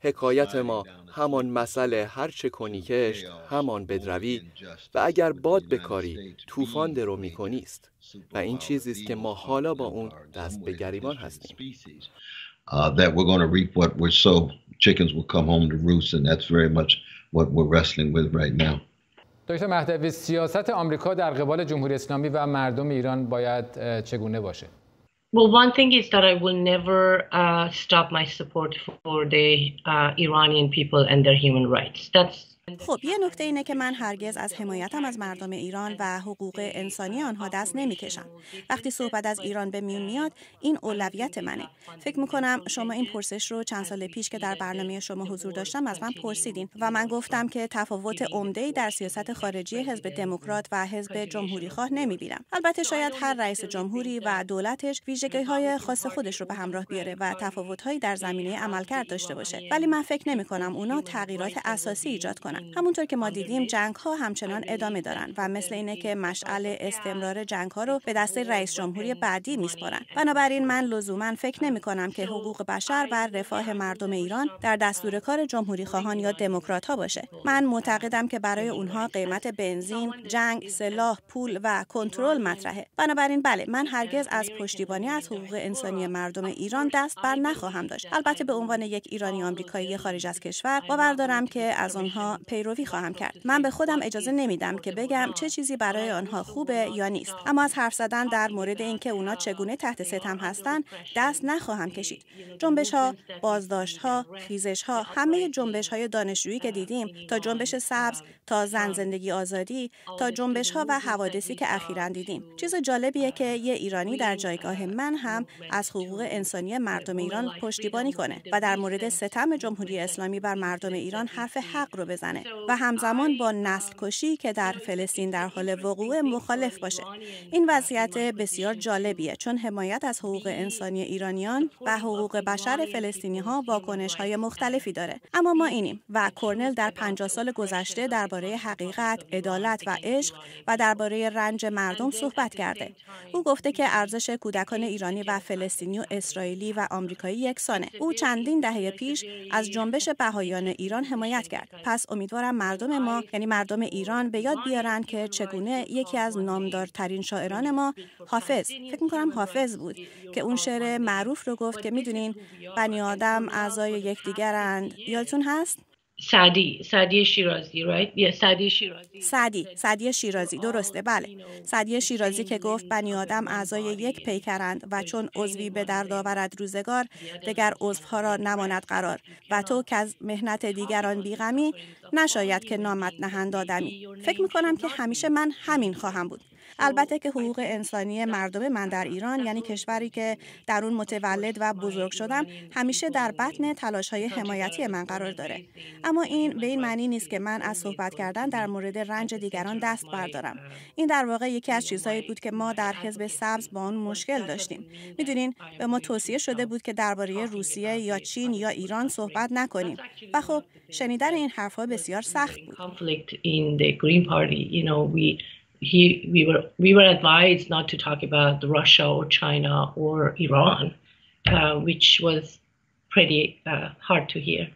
Speaker 3: حکایت ما همان مسئله هر چه کنی کشت همان بدروی و اگر باد بکاری طوفان درو میکنی است و این چیزی است که ما حالا با اون دست به گریبان هستیم
Speaker 1: دکتر مهدوی سیاست آمریکا در قبال جمهوری اسلامی و مردم ایران باید چگونه باشه
Speaker 5: Well, one thing is that I will never uh, stop my support for the uh, Iranian people and their human rights. That's
Speaker 6: خب یه نکته اینه که من هرگز از حمایتم از مردم ایران و حقوق انسانی آنها دست نمیکشم وقتی صحبت از ایران به میون میاد این اولویت منه فکر میکنم شما این پرسش رو چند سال پیش که در برنامه شما حضور داشتم از من پرسیدین و من گفتم که تفاوت عمده در سیاست خارجی حزب دموکرات و حزب جمهوری خواه نمیبینم البته شاید هر رئیس جمهوری و دولتش ویژگی های خاص خودش رو به همراه بیاره و تفاوت هایی در زمینه عملکرد داشته باشه ولی من فکر نمی کنم اونا تغییرات اساسی ایجاد کنن همونطور که ما دیدیم جنگ ها همچنان ادامه دارند و مثل اینه که مشعل استمرار جنگ ها رو به دست رئیس جمهوری بعدی میسپارند بنابراین من لزوما فکر نمی کنم که حقوق بشر و رفاه مردم ایران در دستور کار جمهوری خواهان یا دموکرات ها باشه من معتقدم که برای اونها قیمت بنزین جنگ سلاح پول و کنترل مطرحه بنابراین بله من هرگز از پشتیبانی از حقوق انسانی مردم ایران دست بر نخواهم داشت البته به عنوان یک ایرانی آمریکایی خارج از کشور باور دارم که از آنها پیروی خواهم خب، کرد من به خودم اجازه نمیدم که بگم چه چیزی برای آنها خوبه یا نیست اما از حرف زدن در مورد اینکه اونا چگونه تحت ستم هستند دست نخواهم کشید جنبش ها بازداشت ها خیزش ها همه جنبش های دانشجویی که دیدیم تا جنبش سبز تا زن زندگی آزادی تا جنبش ها و حوادثی که اخیرا دیدیم چیز جالبیه که یه ایرانی در جایگاه من هم از حقوق انسانی مردم ایران پشتیبانی کنه و در مورد ستم جمهوری اسلامی بر مردم ایران حرف حق رو بزنه و همزمان با نسل کشی که در فلسطین در حال وقوع مخالف باشه این وضعیت بسیار جالبیه چون حمایت از حقوق انسانی ایرانیان و حقوق بشر فلسطینی ها واکنش های مختلفی داره اما ما اینیم و کرنل در 50 سال گذشته درباره حقیقت عدالت و عشق و درباره رنج مردم صحبت کرده او گفته که ارزش کودکان ایرانی و فلسطینی و اسرائیلی و آمریکایی یکسانه او چندین دهه پیش از جنبش بهایان ایران حمایت کرد پس امید امیدوارم مردم ما یعنی مردم ایران به یاد بیارن که چگونه یکی از نامدارترین شاعران ما حافظ فکر میکنم حافظ بود که اون شعر معروف رو گفت که میدونین بنی آدم اعضای یکدیگرند یادتون هست
Speaker 5: سعدی سعدی شیرازی رایت؟ سعدی
Speaker 6: شیرازی سعدی سعدی شیرازی درسته بله سعدی شیرازی که گفت بنی آدم اعضای یک پیکرند و چون عضوی به درد آورد روزگار دگر عضوها را نماند قرار و تو که از مهنت دیگران بیغمی نشاید که نامت نهند آدمی فکر می کنم که همیشه من همین خواهم بود البته که حقوق انسانی مردم من در ایران یعنی کشوری که در اون متولد و بزرگ شدم همیشه در بطن تلاش های حمایتی من قرار داره اما این به این معنی نیست که من از صحبت کردن در مورد رنج دیگران دست بردارم این در واقع یکی از چیزهایی بود که ما در حزب سبز با اون مشکل داشتیم میدونین به ما توصیه شده بود که درباره روسیه یا چین یا ایران صحبت نکنیم و خب شنیدن این حرفها بسیار سخت بود
Speaker 5: he we were we were advised not to talk about the Russia or China or Iran, uh, which was pretty uh, hard to hear.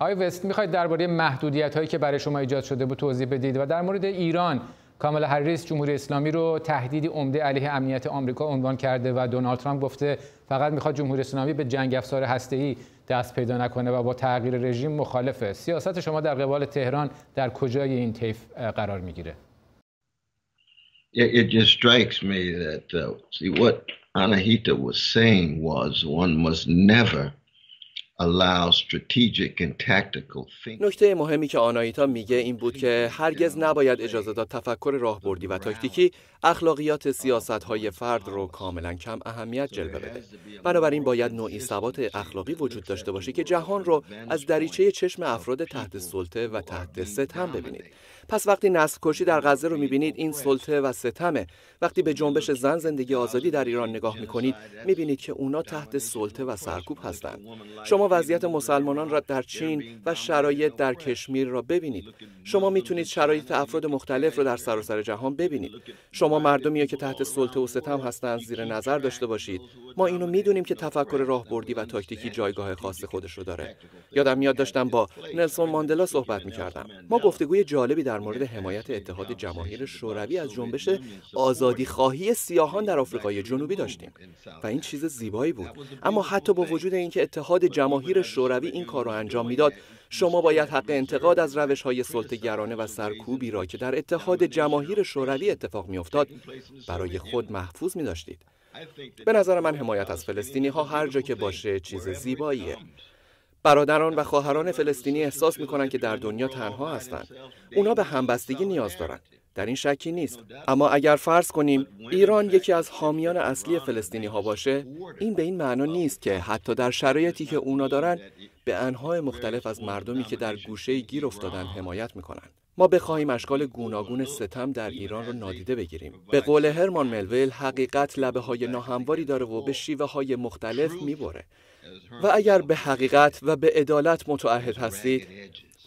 Speaker 1: آقای وست میخواید درباره محدودیت هایی که برای شما ایجاد شده بود توضیح بدید و در مورد ایران کامل هریس جمهوری اسلامی رو تهدیدی عمده علیه امنیت آمریکا عنوان کرده و دونالد ترامپ گفته فقط میخواد جمهوری اسلامی به جنگ افزار هسته‌ای دست پیدا نکنه و با تغییر رژیم مخالفه سیاست شما در قبال تهران در کجای این طیف قرار میگیره
Speaker 4: uh, must
Speaker 3: نکته مهمی که آنایتا میگه این بود که هرگز نباید اجازه داد تفکر راهبردی و تاکتیکی اخلاقیات سیاست های فرد رو کاملا کم اهمیت جلوه بده بنابراین باید نوعی ثبات اخلاقی وجود داشته باشه که جهان رو از دریچه چشم افراد تحت سلطه و تحت ستم ببینید پس وقتی نسل کشی در غزه رو میبینید این سلطه و ستمه وقتی به جنبش زن زندگی آزادی در ایران نگاه میکنید میبینید که اونا تحت سلطه و سرکوب هستند شما وضعیت مسلمانان را در چین و شرایط در کشمیر را ببینید شما میتونید شرایط افراد مختلف را در سراسر جهان ببینید شما مردمی که تحت سلطه و ستم هستند زیر نظر داشته باشید ما اینو میدونیم که تفکر راهبردی و تاکتیکی جایگاه خاص خودش رو داره یادم میاد داشتم با نلسون ماندلا صحبت میکردم ما گفتگوی جالبی در در مورد حمایت اتحاد جماهیر شوروی از جنبش آزادی خواهی سیاهان در آفریقای جنوبی داشتیم و این چیز زیبایی بود اما حتی با وجود اینکه اتحاد جماهیر شوروی این کار را انجام میداد شما باید حق انتقاد از روش های گرانه و سرکوبی را که در اتحاد جماهیر شوروی اتفاق میافتاد برای خود محفوظ می داشتید. به نظر من حمایت از فلسطینی ها هر جا که باشه چیز زیباییه برادران و خواهران فلسطینی احساس میکنند که در دنیا تنها هستند. اونا به همبستگی نیاز دارند. در این شکی نیست. اما اگر فرض کنیم ایران یکی از حامیان اصلی فلسطینی ها باشه، این به این معنا نیست که حتی در شرایطی که اونا دارن به انهای مختلف از مردمی که در گوشه گیر افتادن حمایت میکنند. ما بخواهیم اشکال گوناگون ستم در ایران رو نادیده بگیریم. به قول هرمان ملویل حقیقت لبه های ناهمواری داره و به شیوه های مختلف میبره. و اگر به حقیقت و به عدالت متعهد هستید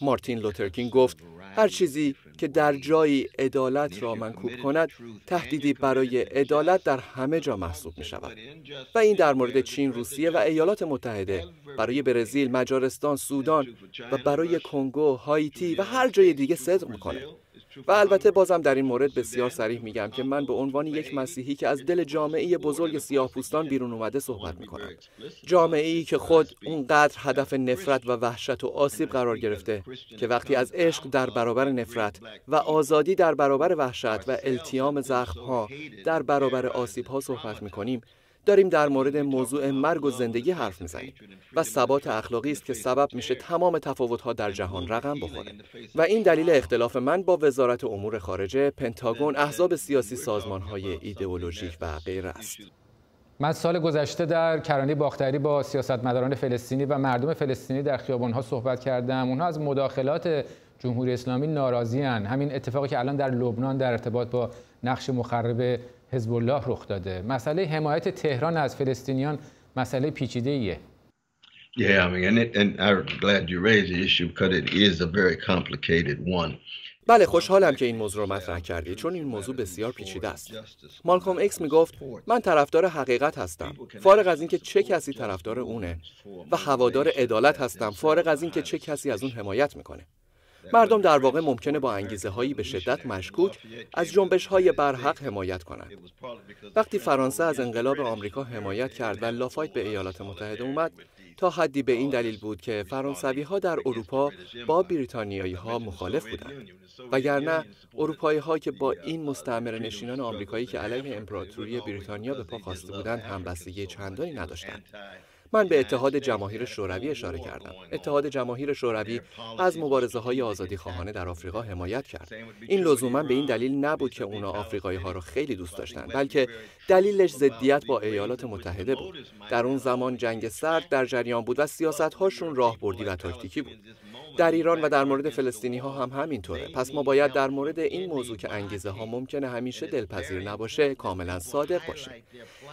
Speaker 3: مارتین لوترکین گفت هر چیزی که در جایی عدالت را منکوب کند تهدیدی برای عدالت در همه جا محسوب می شود و این در مورد چین روسیه و ایالات متحده برای برزیل مجارستان سودان و برای کنگو هایتی و هر جای دیگه صدق میکنه و البته بازم در این مورد بسیار سریح میگم که من به عنوان یک مسیحی که از دل جامعه بزرگ پوستان بیرون اومده صحبت میکنم جامعه ای که خود اونقدر هدف نفرت و وحشت و آسیب قرار گرفته که وقتی از عشق در برابر نفرت و آزادی در برابر وحشت و التیام زخم ها در برابر آسیب ها صحبت میکنیم داریم در مورد موضوع مرگ و زندگی حرف میزنیم و ثبات اخلاقی است که سبب میشه تمام تفاوتها در جهان رقم بخوره و این دلیل اختلاف من با وزارت امور خارجه پنتاگون احزاب سیاسی سازمانهای ایدئولوژیک و غیر است
Speaker 1: من سال گذشته در کرانه باختری با سیاستمداران فلسطینی و مردم فلسطینی در خیابان‌ها صحبت کردم اونها از مداخلات جمهوری اسلامی ناراضی همین اتفاقی که الان در لبنان در ارتباط با نقش مخرب حزب الله رخ داده مسئله حمایت تهران از فلسطینیان مسئله پیچیده ایه
Speaker 4: Yeah, I mean, and, I'm glad you raised the issue because it is a very complicated one.
Speaker 3: بله خوشحالم که این موضوع رو مطرح کردی چون این موضوع بسیار پیچیده است. مالکوم اکس گفت من طرفدار حقیقت هستم. فارغ از اینکه چه کسی طرفدار اونه و هوادار عدالت هستم. فارغ از اینکه چه کسی از اون حمایت میکنه. مردم در واقع ممکنه با انگیزه هایی به شدت مشکوک از جنبش های برحق حمایت کنند. وقتی فرانسه از انقلاب آمریکا حمایت کرد و لافایت به ایالات متحده اومد، تا حدی به این دلیل بود که فرانسوی ها در اروپا با بریتانیایی ها مخالف بودند وگرنه اروپایی ها که با این مستعمره نشینان آمریکایی که علیه امپراتوری بریتانیا به پا خواسته بودند همبستگی چندانی نداشتند من به اتحاد جماهیر شوروی اشاره کردم اتحاد جماهیر شوروی از مبارزه های آزادی خواهانه در آفریقا حمایت کرد این لزوما به این دلیل نبود که اونا آفریقایی ها رو خیلی دوست داشتند بلکه دلیلش خب، ضدیت با ایالات متحده بود در اون زمان جنگ سرد در جریان بود و سیاست هاشون راهبردی و تاکتیکی بود در ایران و در مورد فلسطینی ها هم همینطوره پس ما باید در مورد این موضوع که انگیزه ها ممکنه همیشه دلپذیر نباشه کاملا صادق باشیم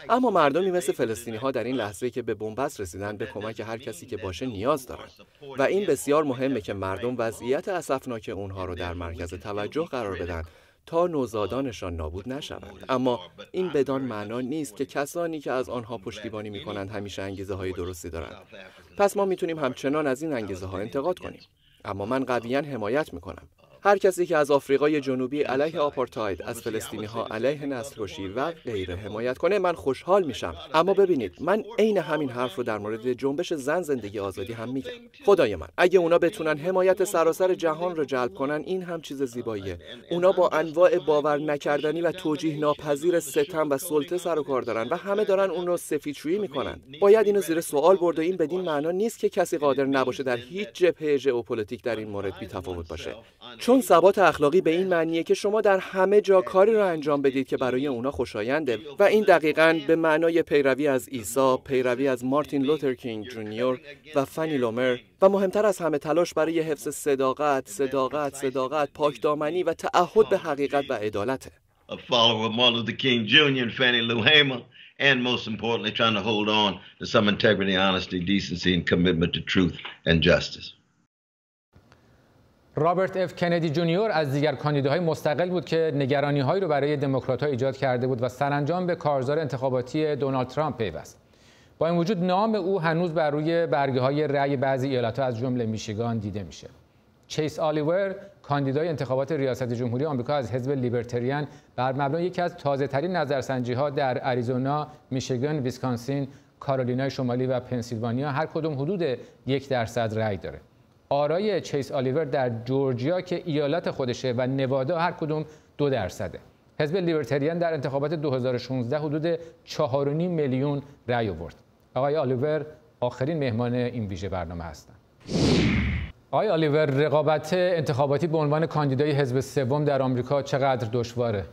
Speaker 3: اما مردمی مثل فلسطینی ها در این لحظه که به بنبست رسیدن به کمک هر کسی که باشه نیاز دارن و این بسیار مهمه که مردم وضعیت اسفناک اونها رو در مرکز توجه قرار بدن تا نوزادانشان نابود نشوند اما این بدان معنا نیست که کسانی که از آنها پشتیبانی می کنند همیشه انگیزه های درستی دارند پس ما میتونیم همچنان از این انگیزه ها انتقاد کنیم اما من قویا حمایت می کنم هر کسی که از آفریقای جنوبی علیه آپارتاید از فلسطینی ها علیه نسل و غیره حمایت کنه من خوشحال میشم اما ببینید من عین همین حرف رو در مورد جنبش زن زندگی آزادی هم میگم خدای من اگه اونا بتونن حمایت سراسر جهان رو جلب کنن این هم چیز زیباییه اونا با انواع باور نکردنی و توجیه ناپذیر ستم و سلطه سر و کار دارن و همه دارن اون رو سفیدشویی میکنن باید اینو زیر سوال برد و این بدین معنا نیست که کسی قادر نباشه در هیچ جبهه ژئوپلیتیک در این مورد بی‌تفاوت باشه چون ثبات اخلاقی به این معنیه که شما در همه جا کاری را انجام بدید که برای اونا خوشاینده و این دقیقا به معنای پیروی از عیسی، پیروی از مارتین لوتر کینگ جونیور و فنی لومر و مهمتر از همه تلاش برای حفظ صداقت، صداقت، صداقت، پاکدامنی و تعهد به حقیقت و عدالته.
Speaker 1: رابرت اف کندی جونیور از دیگر کاندیداهای مستقل بود که نگرانی هایی رو برای دموکرات ایجاد کرده بود و سرانجام به کارزار انتخاباتی دونالد ترامپ پیوست. با این وجود نام او هنوز بر روی برگه های رأی بعضی ایالت ها از جمله میشیگان دیده میشه. چیس آلیور کاندیدای انتخابات ریاست جمهوری آمریکا از حزب لیبرتریان بر مبنای یکی از تازه ترین نظرسنجی ها در آریزونا، میشیگان، ویسکانسین، کارولینای شمالی و پنسیلوانیا هر کدام حدود یک درصد رأی داره. آرای چیس آلیور در جورجیا که ایالت خودشه و نوادا هر کدوم دو درصده حزب لیبرتریان در انتخابات 2016 حدود 4.5 میلیون رأی آورد آقای آلیور آخرین مهمان این ویژه برنامه هستند آقای آلیور رقابت انتخاباتی به عنوان کاندیدای حزب سوم در آمریکا چقدر دشواره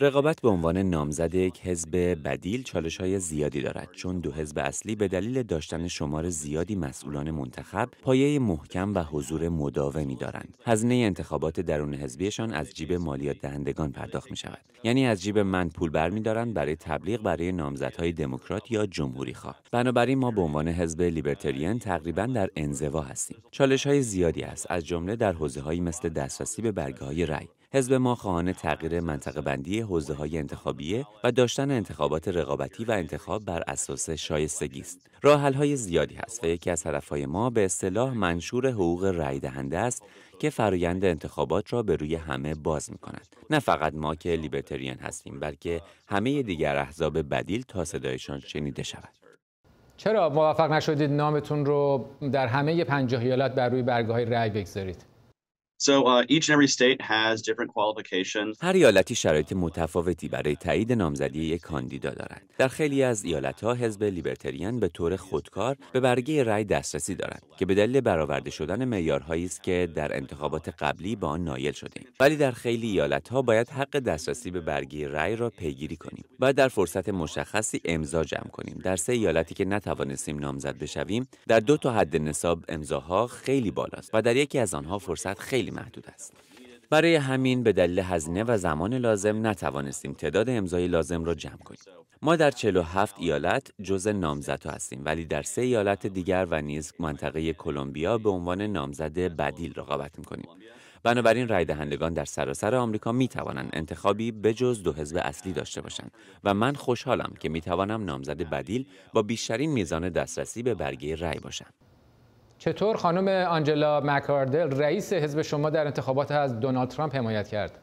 Speaker 7: رقابت به عنوان نامزد یک حزب بدیل چالش های زیادی دارد چون دو حزب اصلی به دلیل داشتن شمار زیادی مسئولان منتخب پایه محکم و حضور مداومی دارند هزینه انتخابات درون حزبیشان از جیب مالیات دهندگان پرداخت می شود یعنی از جیب من پول برمیدارند برای تبلیغ برای نامزدهای دموکرات یا جمهوری خواه بنابراین ما به عنوان حزب لیبرتریان تقریبا در انزوا هستیم چالش های زیادی است از جمله در حوزه مثل دسترسی به برگه های رأی حزب ما خواهان تغییر منطقه بندی حوزه های انتخابیه و داشتن انتخابات رقابتی و انتخاب بر اساس شایستگی است. راه های زیادی هست و یکی از هدف ما به اصطلاح منشور حقوق رای دهنده است که فرایند انتخابات را به روی همه باز می کند. نه فقط ما که لیبرتریان هستیم بلکه همه دیگر احزاب بدیل تا صدایشان شنیده شود.
Speaker 1: چرا موفق نشدید نامتون رو در همه پنجاه ایالت بر روی برگاه های رأی بگذارید؟
Speaker 8: Uh,
Speaker 7: هر ایالتی شرایط متفاوتی برای تایید نامزدی یک کاندیدا دارد. در خیلی از ها حزب لیبرتریان به طور خودکار به برگه رأی دسترسی دارند که به دلیل برآورده شدن معیارهایی است که در انتخابات قبلی با آن نایل شدیم. ولی در خیلی ها باید حق دسترسی به برگه رأی را پیگیری کنیم و در فرصت مشخصی امضا جمع کنیم. در سه ایالتی که نتوانستیم نامزد بشویم، در دو تا حد نصاب امضاها خیلی بالاست و در یکی از آنها فرصت خیلی محدود است برای همین به دلیل هزینه و زمان لازم نتوانستیم تعداد امضای لازم را جمع کنیم ما در 47 ایالت جزء نامزد هستیم ولی در سه ایالت دیگر و نیز منطقه کلمبیا به عنوان نامزد بدیل رقابت میکنیم بنابراین رای دهندگان در سراسر آمریکا می توانند انتخابی به جز دو حزب اصلی داشته باشند و من خوشحالم که می توانم نامزد بدیل با بیشترین میزان دسترسی به برگه رای باشم.
Speaker 1: چطور خانم آنجلا مکاردل رئیس حزب شما در انتخابات از دونالد ترامپ حمایت کرد؟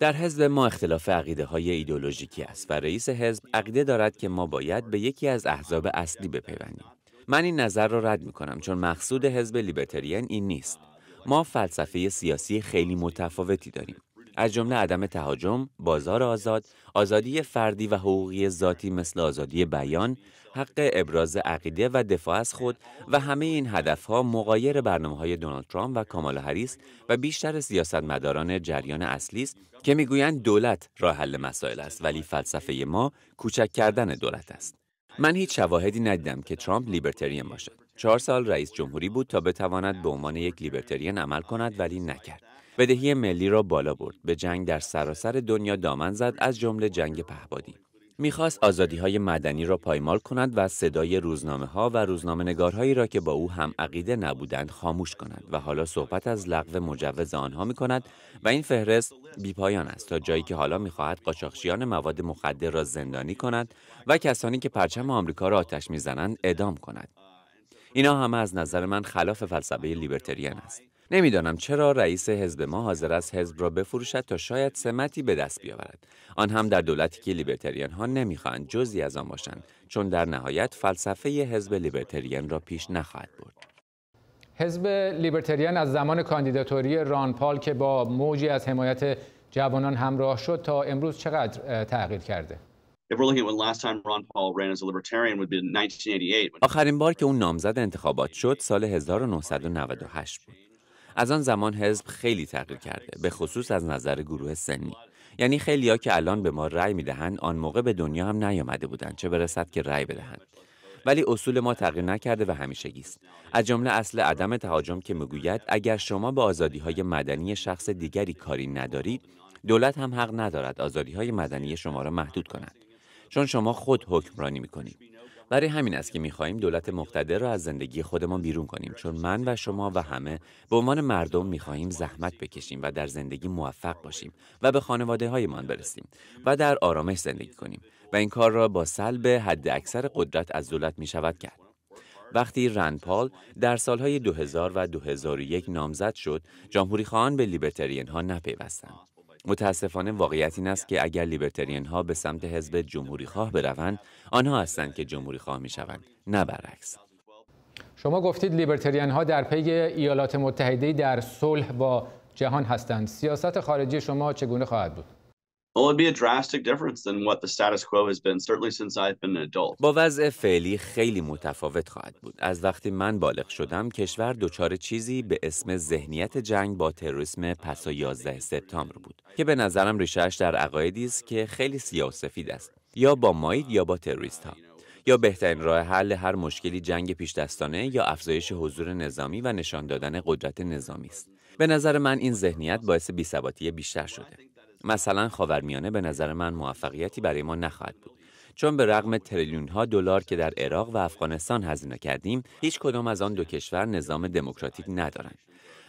Speaker 7: در حزب ما اختلاف عقیده های ایدولوژیکی است و رئیس حزب عقیده دارد که ما باید به یکی از احزاب اصلی بپیوندیم. من این نظر را رد می کنم چون مقصود حزب لیبرتریان این نیست. ما فلسفه سیاسی خیلی متفاوتی داریم. از جمله عدم تهاجم، بازار آزاد، آزادی فردی و حقوقی ذاتی مثل آزادی بیان، حق ابراز عقیده و دفاع از خود و همه این هدفها مقایر برنامه های دونالد ترامپ و کامالا هریس و بیشتر سیاستمداران جریان اصلی است که میگویند دولت راه حل مسائل است ولی فلسفه ما کوچک کردن دولت است. من هیچ شواهدی ندیدم که ترامپ لیبرتریان باشد. چهار سال رئیس جمهوری بود تا بتواند به عنوان یک لیبرتریان عمل کند ولی نکرد. بدهی ملی را بالا برد به جنگ در سراسر دنیا دامن زد از جمله جنگ پهبادی میخواست آزادی های مدنی را پایمال کند و صدای روزنامه ها و روزنامه نگارهایی را که با او هم عقیده نبودند خاموش کند و حالا صحبت از لغو مجوز آنها می کند و این فهرست بیپایان است تا جایی که حالا میخواهد قاچاقچیان مواد مخدر را زندانی کند و کسانی که پرچم آمریکا را آتش میزنند اعدام کند اینا همه از نظر من خلاف فلسفه لیبرتریان است نمیدانم چرا رئیس حزب ما حاضر است حزب را بفروشد تا شاید سمتی به دست بیاورد آن هم در دولتی که لیبرتریان ها نمیخواهند جزی از آن باشند چون در نهایت فلسفه حزب لیبرتریان را پیش نخواهد برد
Speaker 1: حزب لیبرتریان از زمان کاندیداتوری ران پال که با موجی از حمایت جوانان همراه شد تا امروز چقدر تغییر کرده
Speaker 7: آخرین بار که اون نامزد انتخابات شد سال 1998 بود از آن زمان حزب خیلی تغییر کرده به خصوص از نظر گروه سنی یعنی خیلیا که الان به ما رأی میدهند آن موقع به دنیا هم نیامده بودند چه برسد که رأی بدهند ولی اصول ما تغییر نکرده و همیشه گیست. از جمله اصل عدم تهاجم که میگوید اگر شما به آزادی های مدنی شخص دیگری کاری ندارید دولت هم حق ندارد آزادی های مدنی شما را محدود کند چون شما خود حکمرانی میکنید برای همین است که میخواهیم دولت مقتدر را از زندگی خودمان بیرون کنیم چون من و شما و همه به عنوان مردم میخواهیم زحمت بکشیم و در زندگی موفق باشیم و به خانواده هایمان برسیم و در آرامش زندگی کنیم و این کار را با سلب حد اکثر قدرت از دولت می شود کرد. وقتی پال در سالهای 2000 و 2001 نامزد شد، جمهوری خان به لیبرتریان ها نپیوستند. متاسفانه واقعیت این است که اگر لیبرتریان ها به سمت حزب جمهوری خواه بروند آنها هستند که جمهوری خواه می شوند نه برعکس
Speaker 1: شما گفتید لیبرتریان ها در پی ایالات متحده در صلح با جهان هستند سیاست خارجی شما چگونه خواهد بود
Speaker 7: با وضع فعلی خیلی متفاوت خواهد بود. از وقتی من بالغ شدم کشور دچار چیزی به اسم ذهنیت جنگ با تروریسم پسا 11 سپتامبر بود که به نظرم ریشهش در عقایدی است که خیلی سیاسفید است یا با ماید یا با تروریست ها یا بهترین راه حل هر مشکلی جنگ پیش دستانه یا افزایش حضور نظامی و نشان دادن قدرت نظامی است. به نظر من این ذهنیت باعث بیثباتی بیشتر شده. مثلا خاورمیانه به نظر من موفقیتی برای ما نخواهد بود چون به رغم تریلیون ها دلار که در عراق و افغانستان هزینه کردیم هیچ کدام از آن دو کشور نظام دموکراتیک ندارند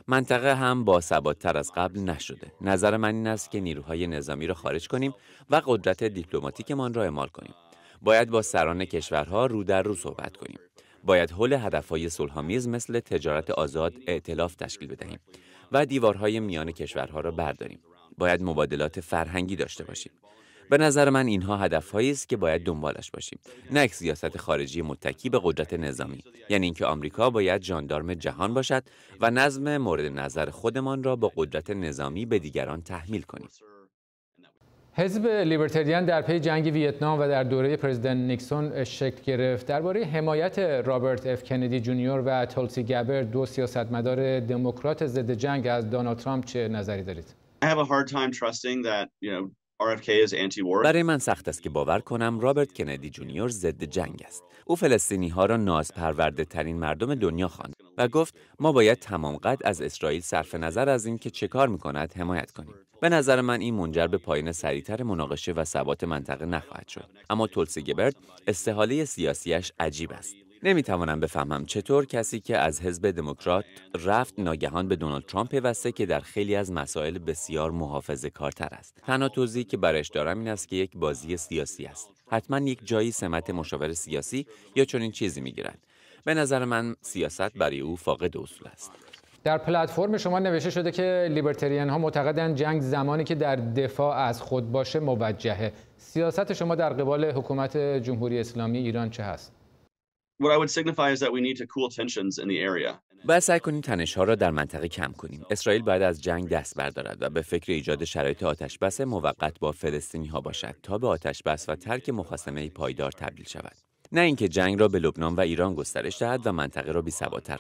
Speaker 7: منطقه هم با تر از قبل نشده نظر من این است که نیروهای نظامی را خارج کنیم و قدرت دیپلماتیکمان را اعمال کنیم باید با سران کشورها رو در رو صحبت کنیم باید حل هدفهای صلحآمیز مثل تجارت آزاد ائتلاف تشکیل بدهیم و دیوارهای میان کشورها را برداریم باید مبادلات فرهنگی داشته باشیم به نظر من اینها هدفهایی است که باید دنبالش باشیم نه سیاست خارجی متکی به قدرت نظامی یعنی اینکه آمریکا باید جاندارم جهان باشد و نظم مورد نظر خودمان را با قدرت نظامی به دیگران تحمیل کنیم
Speaker 1: حزب لیبرتریان در پی جنگ ویتنام و در دوره پرزیدنت نیکسون شکل گرفت. درباره حمایت رابرت اف کندی جونیور و تولسی گبر دو سیاستمدار دموکرات ضد جنگ از دونالد ترامپ چه نظری دارید؟
Speaker 8: برای
Speaker 7: من سخت است که باور کنم رابرت کندی جونیور ضد جنگ است. او فلسطینی ها را ناز پرورده ترین مردم دنیا خواند و گفت ما باید تمام قد از اسرائیل صرف نظر از این که چه کار میکند حمایت کنیم. به نظر من این منجر به پایین سریعتر مناقشه و ثبات منطقه نخواهد شد. اما تولسی گبرد استحاله سیاسیش عجیب است. نمیتوانم بفهمم چطور کسی که از حزب دموکرات رفت ناگهان به دونالد ترامپ پیوسته که در خیلی از مسائل بسیار محافظه کارتر است. تنها توضیحی که برایش دارم این است که یک بازی سیاسی است. حتما یک جایی سمت مشاور سیاسی یا چنین چیزی میگیرد. به نظر من سیاست برای او فاقد اصول است.
Speaker 1: در پلتفرم شما نوشته شده که لیبرتریان ها معتقدند جنگ زمانی که در دفاع از خود باشه موجهه. سیاست شما در قبال حکومت جمهوری اسلامی ایران چه هست؟
Speaker 7: باید سعی کنیم تنش ها را در منطقه کم کنیم. اسرائیل باید از جنگ دست بردارد و به فکر ایجاد شرایط آتش بس موقت با فلسطینی ها باشد تا به آتش بس و ترک مخاسمه پایدار تبدیل شود. نه اینکه جنگ را به لبنان و ایران گسترش دهد و منطقه را بی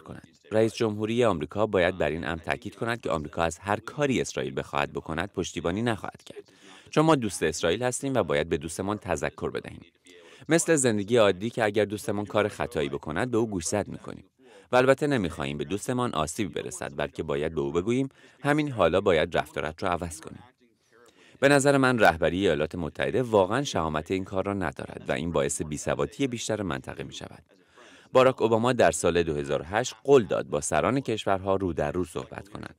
Speaker 7: کند. رئیس جمهوری آمریکا باید بر این امر تاکید کند که آمریکا از هر کاری اسرائیل بخواهد بکند پشتیبانی نخواهد کرد. چون ما دوست اسرائیل هستیم و باید به دوستمان تذکر بدهیم. مثل زندگی عادی که اگر دوستمان کار خطایی بکند به او گوشزد میکنیم و البته نمیخواهیم به دوستمان آسیب برسد بلکه باید به او بگوییم همین حالا باید رفتارت را عوض کنیم به نظر من رهبری ایالات متحده واقعا شهامت این کار را ندارد و این باعث بیسوادی بیشتر منطقه می شود. باراک اوباما در سال 2008 قول داد با سران کشورها رو در رو صحبت کند.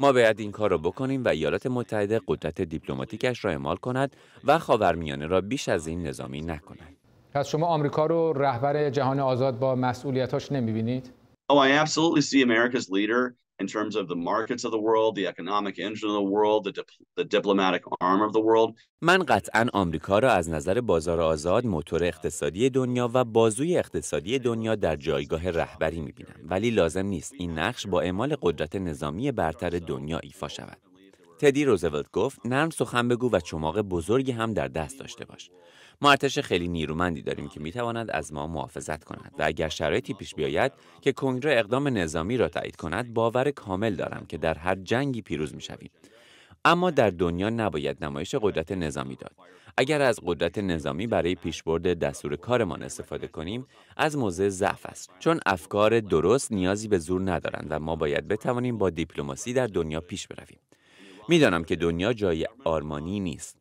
Speaker 7: ما باید این کار را بکنیم و ایالات متحده قدرت دیپلماتیکش را اعمال کند و خاورمیانه را بیش از این نظامی نکند.
Speaker 1: پس شما آمریکا رو رهبر جهان آزاد با مسئولیتاش
Speaker 7: نمیبینید؟
Speaker 8: Oh, I absolutely see America's leader in terms of the markets of the world, the economic engine of the world, the, dip- the diplomatic arm of the world.
Speaker 7: من قطعا آمریکا را از نظر بازار آزاد، موتور اقتصادی دنیا و بازوی اقتصادی دنیا در جایگاه رهبری می‌بینم. ولی لازم نیست این نقش با اعمال قدرت نظامی برتر دنیا ایفا شود. تدی روزولت گفت نرم سخن بگو و چماق بزرگی هم در دست داشته باش ما ارتش خیلی نیرومندی داریم که میتواند از ما محافظت کند و اگر شرایطی پیش بیاید که کنگره اقدام نظامی را تایید کند باور کامل دارم که در هر جنگی پیروز میشویم اما در دنیا نباید نمایش قدرت نظامی داد اگر از قدرت نظامی برای پیشبرد دستور کارمان استفاده کنیم از موضع ضعف است چون افکار درست نیازی به زور ندارند و ما باید بتوانیم با دیپلماسی در دنیا پیش برویم میدانم که دنیا جای آرمانی نیست.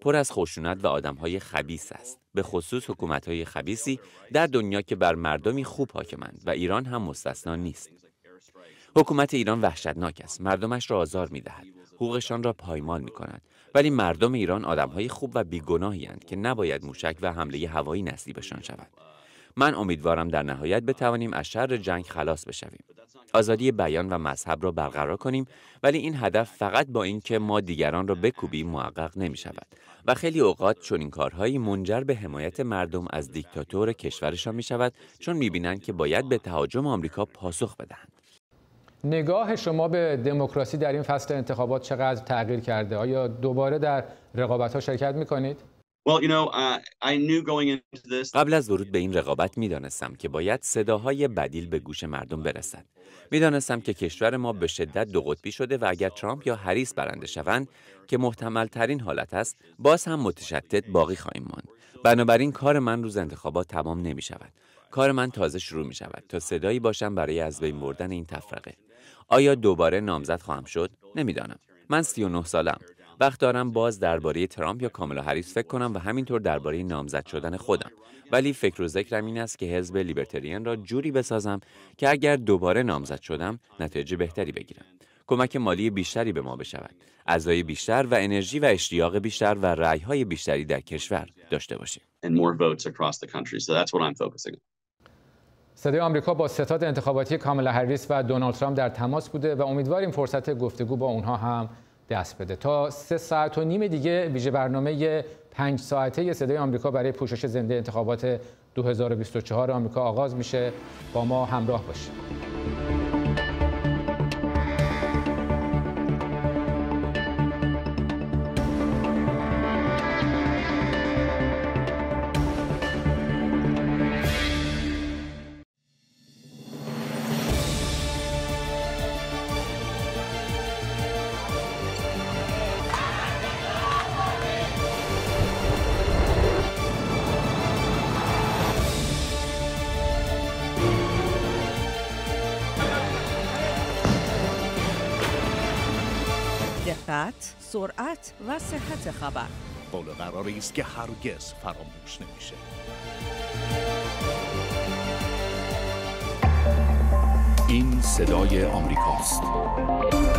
Speaker 7: پر از خشونت و های خبیس است. به خصوص های خبیسی در دنیا که بر مردمی خوب حاکمند و ایران هم مستثنا نیست. حکومت ایران وحشتناک است. مردمش را آزار می دهد. حقوقشان را پایمال می کند. ولی مردم ایران آدمهای خوب و بیگناهی که نباید موشک و حمله هوایی نصیبشان شود. من امیدوارم در نهایت بتوانیم از شر جنگ خلاص بشویم. آزادی بیان و مذهب را برقرار کنیم ولی این هدف فقط با اینکه ما دیگران را بکوبیم محقق نمی شود و خیلی اوقات این کارهایی منجر به حمایت مردم از دیکتاتور کشورشان می شود چون می بینند که باید به تهاجم آمریکا پاسخ بدهند
Speaker 1: نگاه شما به دموکراسی در این فصل انتخابات چقدر تغییر کرده آیا دوباره در رقابت ها شرکت می کنید؟
Speaker 7: Uh, قبل از ورود به این رقابت می دانستم که باید صداهای بدیل به گوش مردم برسد. دانستم که کشور ما به شدت دو قطبی شده و اگر ترامپ یا هریس برنده شوند که محتمل ترین حالت است، باز هم متشدد باقی خواهیم ماند. بنابراین کار من روز انتخابات تمام نمی شود. کار من تازه شروع می شود تا صدایی باشم برای از بین بردن این تفرقه. آیا دوباره نامزد خواهم شد؟ نمیدانم. من 39 سالم. وقت دارم باز درباره ترامپ یا کاملا هریس فکر کنم و همینطور درباره نامزد شدن خودم ولی فکر و ذکرم این است که حزب لیبرتریان را جوری بسازم که اگر دوباره نامزد شدم نتیجه بهتری بگیرم کمک مالی بیشتری به ما بشود اعضای بیشتر و انرژی و اشتیاق بیشتر و های بیشتری در کشور داشته باشیم
Speaker 1: صدای آمریکا با ستاد انتخاباتی کاملا هریس و دونالد ترامپ در تماس بوده و امیدواریم فرصت گفتگو با اونها هم دست بده تا سه ساعت و نیم دیگه ویژه برنامه پنج ساعته صدای آمریکا برای پوشش زنده انتخابات 2024 آمریکا آغاز میشه با ما همراه باشید
Speaker 6: ساعت خبر
Speaker 7: قول قراری است که هرگز فراموش نمیشه
Speaker 8: این صدای آمریکاست.